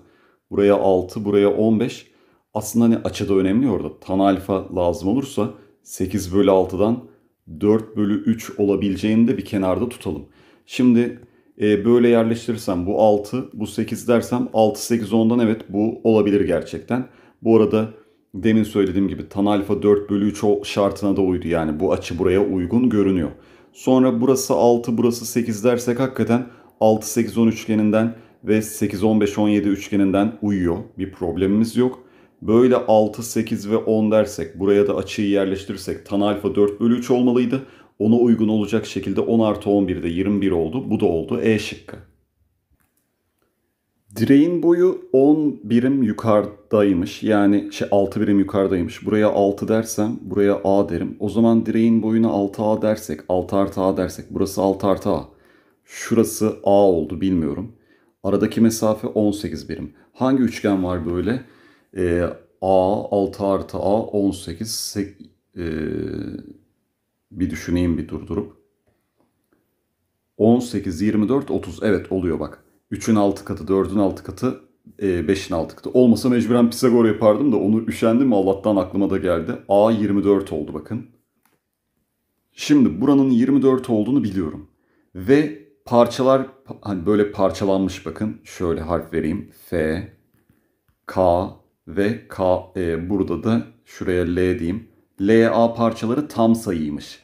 buraya 6, buraya 15. Aslında hani açıda önemli orada. Tan alfa lazım olursa 8 bölü 6'dan 4 bölü 3 olabileceğini de bir kenarda tutalım. Şimdi e, böyle yerleştirirsem bu 6, bu 8 dersem 6, 8, 10'dan evet bu olabilir gerçekten. Bu arada demin söylediğim gibi tan alfa 4 bölü 3 şartına da uydu. Yani bu açı buraya uygun görünüyor. Sonra burası 6, burası 8 dersek hakikaten 6, 8, 10 üçgeninden ve 8, 15, 17 üçgeninden uyuyor. Bir problemimiz yok. Böyle 6, 8 ve 10 dersek buraya da açıyı yerleştirirsek tan alfa 4 bölü 3 olmalıydı ona uygun olacak şekilde 10 artı 11 de 21 oldu. Bu da oldu. E şıkkı. Direğin boyu 10 birim yukarıdaymış. Yani şey 6 birim yukarıdaymış. Buraya 6 dersem buraya A derim. O zaman direğin boyuna 6A dersek 6 artı A dersek burası 6 artı A. Şurası A oldu bilmiyorum. Aradaki mesafe 18 birim. Hangi üçgen var böyle? Ee, A 6 artı A 18 8, e, bir düşüneyim bir durdurup. 18, 24, 30. Evet oluyor bak. 3'ün 6 katı, 4'ün 6 katı, 5'in e, 6 katı. Olmasa mecburen Pisagor yapardım da onu üşendim Allah'tan aklıma da geldi. A 24 oldu bakın. Şimdi buranın 24 olduğunu biliyorum. Ve parçalar hani böyle parçalanmış bakın. Şöyle harf vereyim. F, K ve K. E, burada da şuraya L diyeyim. LA parçaları tam sayıymış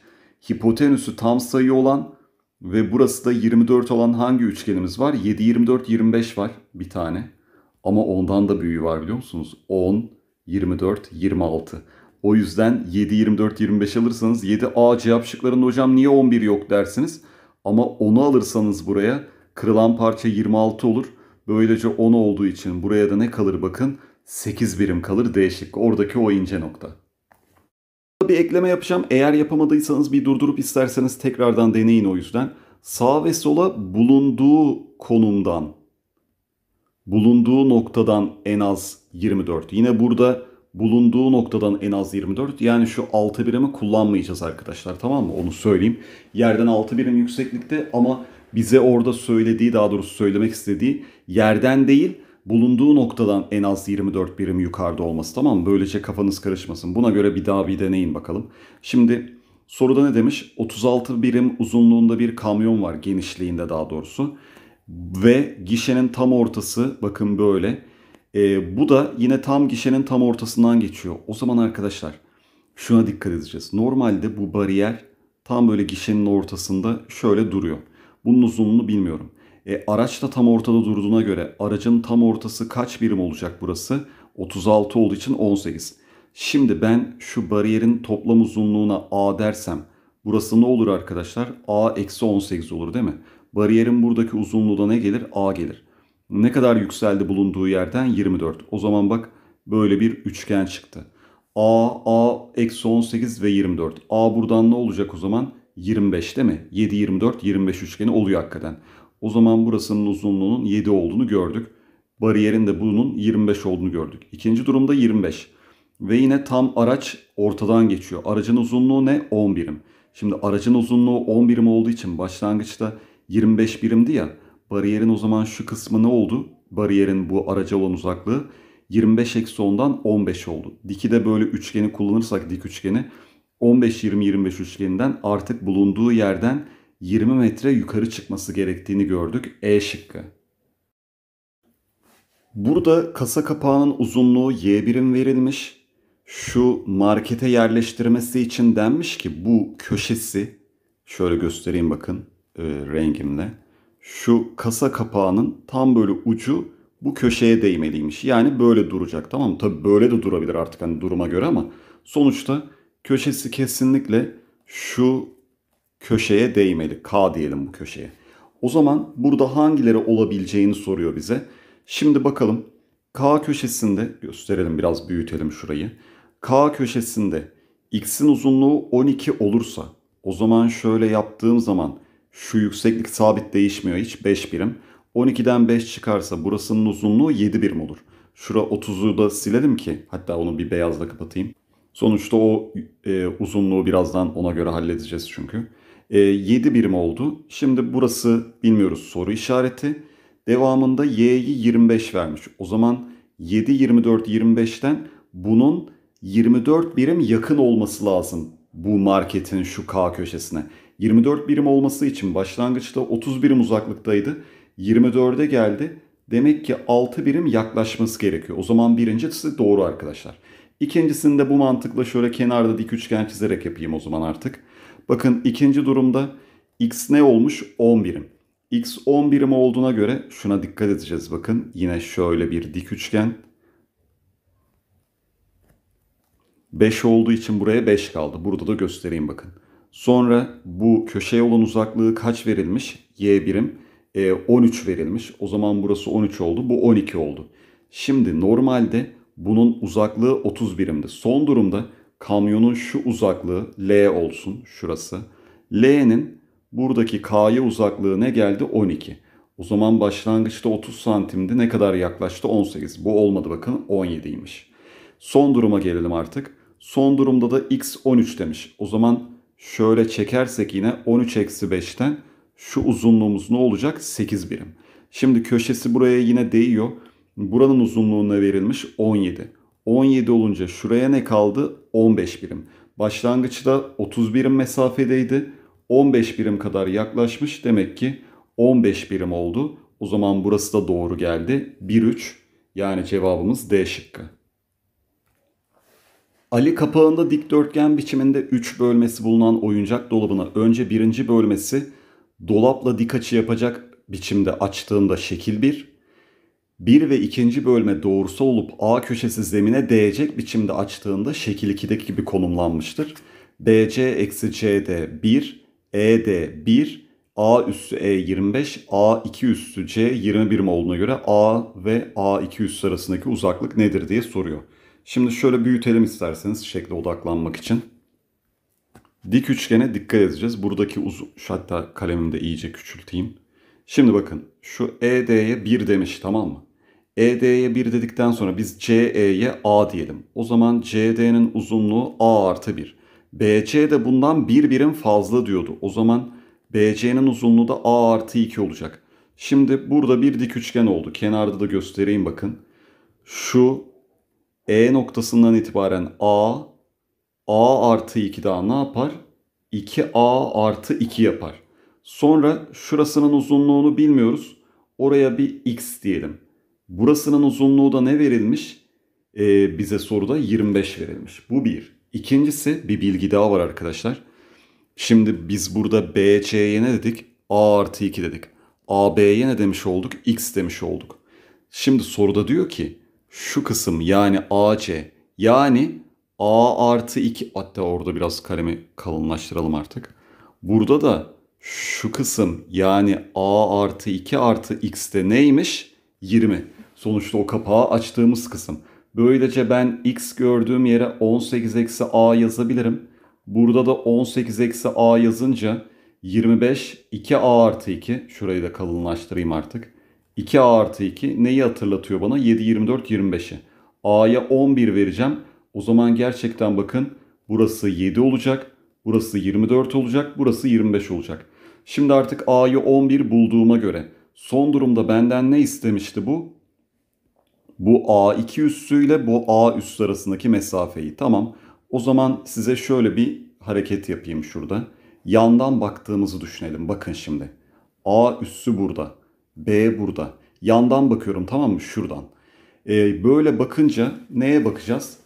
hipotenüsü tam sayı olan ve burası da 24 olan hangi üçgenimiz var? 7, 24, 25 var bir tane. Ama ondan da büyüğü var biliyor musunuz? 10, 24, 26. O yüzden 7, 24, 25 alırsanız 7A cevap şıklarında hocam niye 11 yok dersiniz. Ama 10'u alırsanız buraya kırılan parça 26 olur. Böylece 10 olduğu için buraya da ne kalır bakın? 8 birim kalır D şıkkı. Oradaki o ince nokta bir ekleme yapacağım. Eğer yapamadıysanız bir durdurup isterseniz tekrardan deneyin o yüzden. Sağ ve sola bulunduğu konumdan, bulunduğu noktadan en az 24. Yine burada bulunduğu noktadan en az 24. Yani şu 6 birimi kullanmayacağız arkadaşlar tamam mı? Onu söyleyeyim. Yerden 6 birim yükseklikte ama bize orada söylediği daha doğrusu söylemek istediği yerden değil bulunduğu noktadan en az 24 birim yukarıda olması tamam mı? Böylece kafanız karışmasın. Buna göre bir daha bir deneyin bakalım. Şimdi soruda ne demiş? 36 birim uzunluğunda bir kamyon var genişliğinde daha doğrusu. Ve gişenin tam ortası bakın böyle. E, bu da yine tam gişenin tam ortasından geçiyor. O zaman arkadaşlar şuna dikkat edeceğiz. Normalde bu bariyer tam böyle gişenin ortasında şöyle duruyor. Bunun uzunluğunu bilmiyorum. E, araç da tam ortada durduğuna göre aracın tam ortası kaç birim olacak burası? 36 olduğu için 18. Şimdi ben şu bariyerin toplam uzunluğuna A dersem burası ne olur arkadaşlar? A eksi 18 olur değil mi? Bariyerin buradaki uzunluğu da ne gelir? A gelir. Ne kadar yükseldi bulunduğu yerden? 24. O zaman bak böyle bir üçgen çıktı. A, A, eksi 18 ve 24. A buradan ne olacak o zaman? 25 değil mi? 7, 24, 25 üçgeni oluyor hakikaten. O zaman burasının uzunluğunun 7 olduğunu gördük. Bariyerin de bunun 25 olduğunu gördük. İkinci durumda 25. Ve yine tam araç ortadan geçiyor. Aracın uzunluğu ne? 10 birim. Şimdi aracın uzunluğu 10 birim olduğu için başlangıçta 25 birimdi ya. Bariyerin o zaman şu kısmı ne oldu? Bariyerin bu araca olan uzaklığı 25 eksi 10'dan 15 oldu. Diki de böyle üçgeni kullanırsak dik üçgeni 15-20-25 üçgeninden artık bulunduğu yerden 20 metre yukarı çıkması gerektiğini gördük. E şıkkı. Burada kasa kapağının uzunluğu y birim verilmiş. Şu markete yerleştirmesi için denmiş ki bu köşesi şöyle göstereyim bakın e, rengimle. Şu kasa kapağının tam böyle ucu bu köşeye değmeliymiş. Yani böyle duracak tamam mı? Tabii böyle de durabilir artık hani duruma göre ama sonuçta köşesi kesinlikle şu köşeye değmeli. K diyelim bu köşeye. O zaman burada hangileri olabileceğini soruyor bize. Şimdi bakalım K köşesinde gösterelim biraz büyütelim şurayı. K köşesinde x'in uzunluğu 12 olursa o zaman şöyle yaptığım zaman şu yükseklik sabit değişmiyor hiç 5 birim. 12'den 5 çıkarsa burasının uzunluğu 7 birim olur. Şura 30'u da silelim ki hatta onu bir beyazla kapatayım. Sonuçta o e, uzunluğu birazdan ona göre halledeceğiz çünkü. E, ee, 7 birim oldu. Şimdi burası bilmiyoruz soru işareti. Devamında y'yi 25 vermiş. O zaman 7, 24, 25'ten bunun 24 birim yakın olması lazım bu marketin şu K köşesine. 24 birim olması için başlangıçta 30 birim uzaklıktaydı. 24'e geldi. Demek ki 6 birim yaklaşması gerekiyor. O zaman birincisi doğru arkadaşlar. İkincisini de bu mantıkla şöyle kenarda dik üçgen çizerek yapayım o zaman artık. Bakın ikinci durumda x ne olmuş? 10 birim. x 10 birim olduğuna göre şuna dikkat edeceğiz. Bakın yine şöyle bir dik üçgen. 5 olduğu için buraya 5 kaldı. Burada da göstereyim bakın. Sonra bu köşeye olan uzaklığı kaç verilmiş? Y birim. E, 13 verilmiş. O zaman burası 13 oldu. Bu 12 oldu. Şimdi normalde bunun uzaklığı 30 birimdi. Son durumda kamyonun şu uzaklığı L olsun şurası. L'nin buradaki K'ya uzaklığı ne geldi? 12. O zaman başlangıçta 30 santimdi. Ne kadar yaklaştı? 18. Bu olmadı bakın 17'ymiş. Son duruma gelelim artık. Son durumda da x 13 demiş. O zaman şöyle çekersek yine 13 eksi 5'ten şu uzunluğumuz ne olacak? 8 birim. Şimdi köşesi buraya yine değiyor. Buranın uzunluğuna verilmiş 17. 17 olunca şuraya ne kaldı? 15 birim. Başlangıçta 30 birim mesafedeydi. 15 birim kadar yaklaşmış. Demek ki 15 birim oldu. O zaman burası da doğru geldi. 1 3 yani cevabımız D şıkkı. Ali kapağında dikdörtgen biçiminde 3 bölmesi bulunan oyuncak dolabına önce birinci bölmesi dolapla dik açı yapacak biçimde açtığında şekil 1, 1 ve 2. bölme doğrusu olup A köşesi zemine değecek biçimde açtığında şekil 2'deki gibi konumlanmıştır. BC eksi CD 1, ED 1, A üssü E 25, A 2 üssü C 21 olduğuna göre A ve A 2 üssü arasındaki uzaklık nedir diye soruyor. Şimdi şöyle büyütelim isterseniz şekle odaklanmak için. Dik üçgene dikkat edeceğiz. Buradaki uzun, hatta kalemimde iyice küçülteyim. Şimdi bakın şu ED'ye 1 demiş tamam mı? ED'ye 1 dedikten sonra biz CE'ye A diyelim. O zaman CD'nin uzunluğu A artı 1. BC de bundan 1 bir birim fazla diyordu. O zaman BC'nin uzunluğu da A artı 2 olacak. Şimdi burada bir dik üçgen oldu. Kenarda da göstereyim bakın. Şu E noktasından itibaren A, A artı 2 daha ne yapar? 2A artı 2 yapar. Sonra şurasının uzunluğunu bilmiyoruz. Oraya bir X diyelim. Burasının uzunluğu da ne verilmiş? Ee, bize soruda 25 verilmiş. Bu bir. İkincisi bir bilgi daha var arkadaşlar. Şimdi biz burada BC'ye ne dedik? A artı 2 dedik. AB'ye ne demiş olduk? X demiş olduk. Şimdi soruda diyor ki şu kısım yani AC yani A artı 2 hatta orada biraz kalemi kalınlaştıralım artık. Burada da şu kısım yani A artı 2 artı X'te neymiş? 20. Sonuçta o kapağı açtığımız kısım. Böylece ben x gördüğüm yere 18 eksi a yazabilirim. Burada da 18 eksi a yazınca 25 2a artı 2. Şurayı da kalınlaştırayım artık. 2a artı 2 neyi hatırlatıyor bana? 7, 24, 25'i. a'ya 11 vereceğim. O zaman gerçekten bakın burası 7 olacak. Burası 24 olacak. Burası 25 olacak. Şimdi artık a'yı 11 bulduğuma göre son durumda benden ne istemişti bu? bu A2 üssüyle bu A üssü arasındaki mesafeyi. Tamam. O zaman size şöyle bir hareket yapayım şurada. Yandan baktığımızı düşünelim. Bakın şimdi. A üssü burada. B burada. Yandan bakıyorum tamam mı? Şuradan. Ee, böyle bakınca neye bakacağız?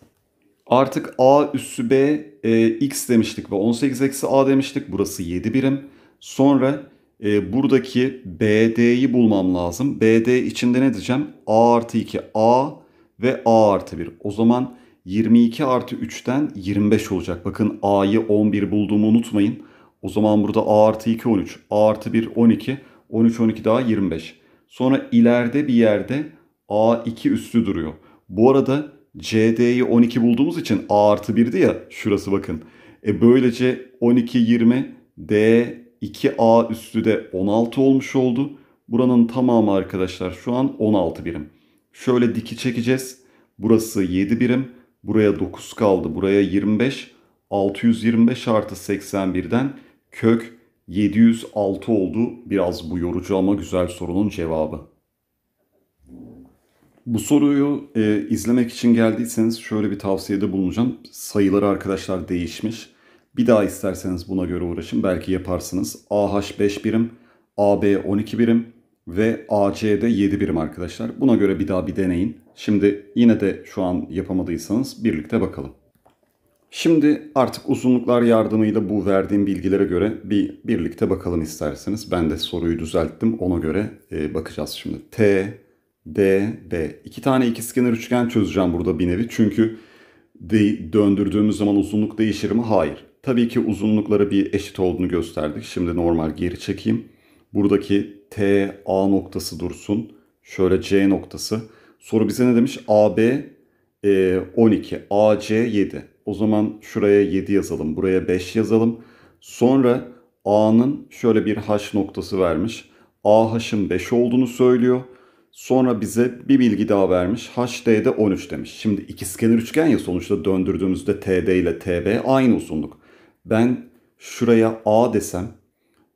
Artık A üssü B e, X demiştik ve 18 eksi A demiştik. Burası 7 birim. Sonra e, buradaki BD'yi bulmam lazım. BD içinde ne diyeceğim? A artı 2 A ve A artı 1. O zaman 22 artı 3'ten 25 olacak. Bakın A'yı 11 bulduğumu unutmayın. O zaman burada A artı 2 13. A artı 1 12. 13 12 daha 25. Sonra ileride bir yerde A2 üstü duruyor. Bu arada CD'yi 12 bulduğumuz için A artı 1'di ya şurası bakın. E böylece 12 20 D 2A üstü de 16 olmuş oldu. Buranın tamamı arkadaşlar şu an 16 birim. Şöyle diki çekeceğiz. Burası 7 birim. Buraya 9 kaldı. Buraya 25. 625 artı 81'den kök 706 oldu. Biraz bu yorucu ama güzel sorunun cevabı. Bu soruyu e, izlemek için geldiyseniz şöyle bir tavsiyede bulunacağım. Sayıları arkadaşlar değişmiş. Bir daha isterseniz buna göre uğraşın. Belki yaparsınız. AH 5 birim, AB 12 birim ve AC'de 7 birim arkadaşlar. Buna göre bir daha bir deneyin. Şimdi yine de şu an yapamadıysanız birlikte bakalım. Şimdi artık uzunluklar yardımıyla bu verdiğim bilgilere göre bir birlikte bakalım isterseniz. Ben de soruyu düzelttim. Ona göre e, bakacağız şimdi. T, D, B. İki tane ikizkenar üçgen çözeceğim burada bir nevi. Çünkü de, döndürdüğümüz zaman uzunluk değişir mi? Hayır. Tabii ki uzunlukları bir eşit olduğunu gösterdik. Şimdi normal geri çekeyim. Buradaki T, A noktası dursun. Şöyle C noktası. Soru bize ne demiş? AB e, 12, AC 7. O zaman şuraya 7 yazalım, buraya 5 yazalım. Sonra A'nın şöyle bir H noktası vermiş. AH'ın 5 olduğunu söylüyor. Sonra bize bir bilgi daha vermiş. HD'de 13 demiş. Şimdi ikizkenar üçgen ya sonuçta döndürdüğümüzde TD ile TB aynı uzunluk. Ben şuraya A desem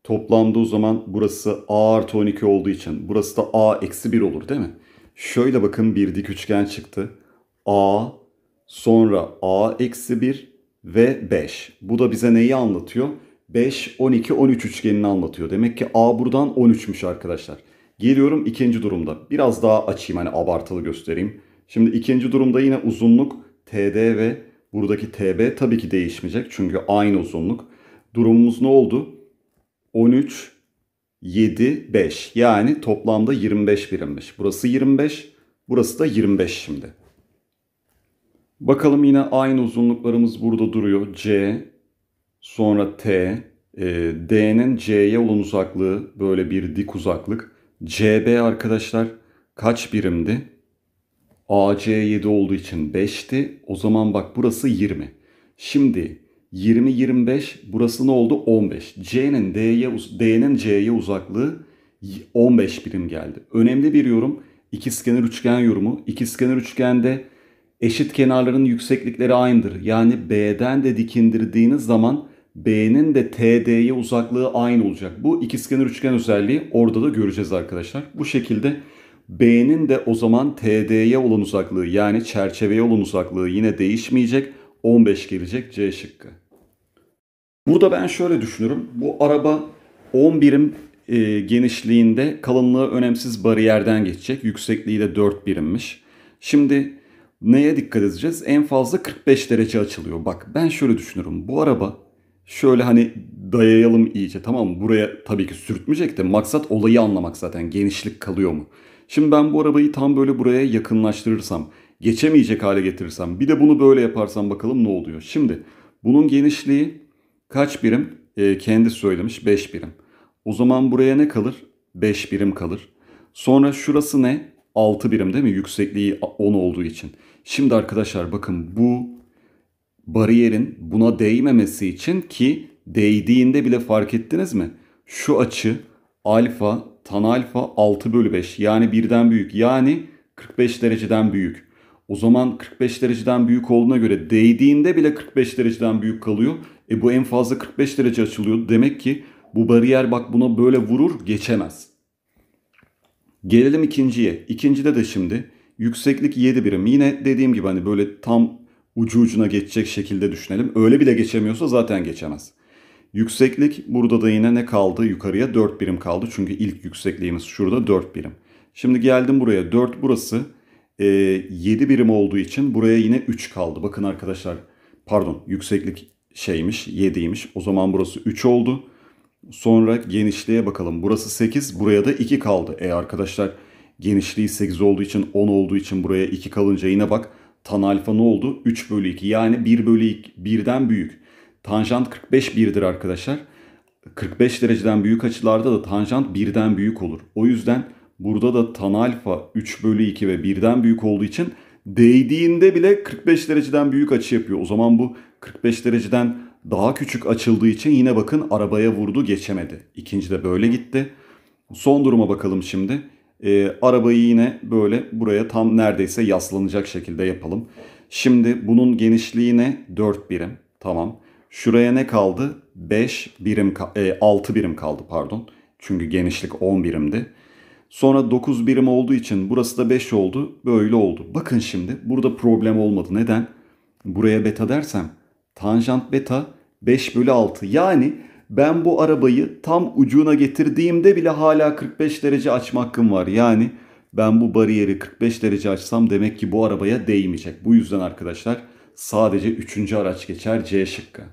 toplamda o zaman burası A artı 12 olduğu için burası da A eksi 1 olur değil mi? Şöyle bakın bir dik üçgen çıktı. A sonra A eksi 1 ve 5. Bu da bize neyi anlatıyor? 5, 12, 13 üçgenini anlatıyor. Demek ki A buradan 13'müş arkadaşlar. Geliyorum ikinci durumda. Biraz daha açayım hani abartılı göstereyim. Şimdi ikinci durumda yine uzunluk TD ve Buradaki TB tabii ki değişmeyecek çünkü aynı uzunluk. Durumumuz ne oldu? 13, 7, 5. Yani toplamda 25 birimmiş. Burası 25, burası da 25 şimdi. Bakalım yine aynı uzunluklarımız burada duruyor. C, sonra T, e, D'nin C'ye olan uzaklığı böyle bir dik uzaklık. CB arkadaşlar kaç birimdi? AC 7 olduğu için 5'ti. O zaman bak burası 20. Şimdi 20 25 burası ne oldu? 15. C'nin D'ye D'nin C'ye uzaklığı 15 birim geldi. Önemli bir yorum ikizkenar üçgen yorumu. İkizkenar üçgende eşit kenarların yükseklikleri aynıdır. Yani B'den de dikindirdiğiniz zaman B'nin de TD'ye uzaklığı aynı olacak. Bu ikizkenar üçgen özelliği orada da göreceğiz arkadaşlar. Bu şekilde B'nin de o zaman TD'ye olan uzaklığı yani çerçeveye olan uzaklığı yine değişmeyecek. 15 gelecek C şıkkı. Burada ben şöyle düşünürüm. Bu araba 10 e, genişliğinde kalınlığı önemsiz bariyerden geçecek. Yüksekliği de 4 birimmiş. Şimdi neye dikkat edeceğiz? En fazla 45 derece açılıyor. Bak ben şöyle düşünürüm. Bu araba şöyle hani dayayalım iyice tamam mı? Buraya tabii ki sürtmeyecek de maksat olayı anlamak zaten. Genişlik kalıyor mu? Şimdi ben bu arabayı tam böyle buraya yakınlaştırırsam, geçemeyecek hale getirirsem, bir de bunu böyle yaparsam bakalım ne oluyor. Şimdi bunun genişliği kaç birim? E, ee, kendi söylemiş 5 birim. O zaman buraya ne kalır? 5 birim kalır. Sonra şurası ne? 6 birim değil mi? Yüksekliği 10 olduğu için. Şimdi arkadaşlar bakın bu bariyerin buna değmemesi için ki değdiğinde bile fark ettiniz mi? Şu açı alfa tan alfa 6 bölü 5 yani birden büyük yani 45 dereceden büyük. O zaman 45 dereceden büyük olduğuna göre değdiğinde bile 45 dereceden büyük kalıyor. E bu en fazla 45 derece açılıyor. Demek ki bu bariyer bak buna böyle vurur geçemez. Gelelim ikinciye. İkincide de şimdi yükseklik 7 birim. Yine dediğim gibi hani böyle tam ucu ucuna geçecek şekilde düşünelim. Öyle bile geçemiyorsa zaten geçemez. Yükseklik burada da yine ne kaldı? Yukarıya 4 birim kaldı. Çünkü ilk yüksekliğimiz şurada 4 birim. Şimdi geldim buraya 4 burası. E, 7 birim olduğu için buraya yine 3 kaldı. Bakın arkadaşlar pardon yükseklik şeymiş 7'ymiş. O zaman burası 3 oldu. Sonra genişliğe bakalım. Burası 8 buraya da 2 kaldı. E arkadaşlar genişliği 8 olduğu için 10 olduğu için buraya 2 kalınca yine bak tan alfa ne oldu? 3 bölü 2 yani 1 bölü 2, 1'den büyük. Tanjant 45 birdir arkadaşlar. 45 dereceden büyük açılarda da tanjant birden büyük olur. O yüzden burada da tan alfa 3 bölü 2 ve birden büyük olduğu için değdiğinde bile 45 dereceden büyük açı yapıyor. O zaman bu 45 dereceden daha küçük açıldığı için yine bakın arabaya vurdu geçemedi. İkinci de böyle gitti. Son duruma bakalım şimdi. E, arabayı yine böyle buraya tam neredeyse yaslanacak şekilde yapalım. Şimdi bunun genişliği ne? 4 birim. Tamam. Şuraya ne kaldı? 5 birim, e, 6 birim kaldı pardon. Çünkü genişlik 10 birimdi. Sonra 9 birim olduğu için burası da 5 oldu. Böyle oldu. Bakın şimdi burada problem olmadı. Neden? Buraya beta dersem tanjant beta 5 bölü 6. Yani ben bu arabayı tam ucuna getirdiğimde bile hala 45 derece açma hakkım var. Yani ben bu bariyeri 45 derece açsam demek ki bu arabaya değmeyecek. Bu yüzden arkadaşlar sadece 3. araç geçer C şıkkı.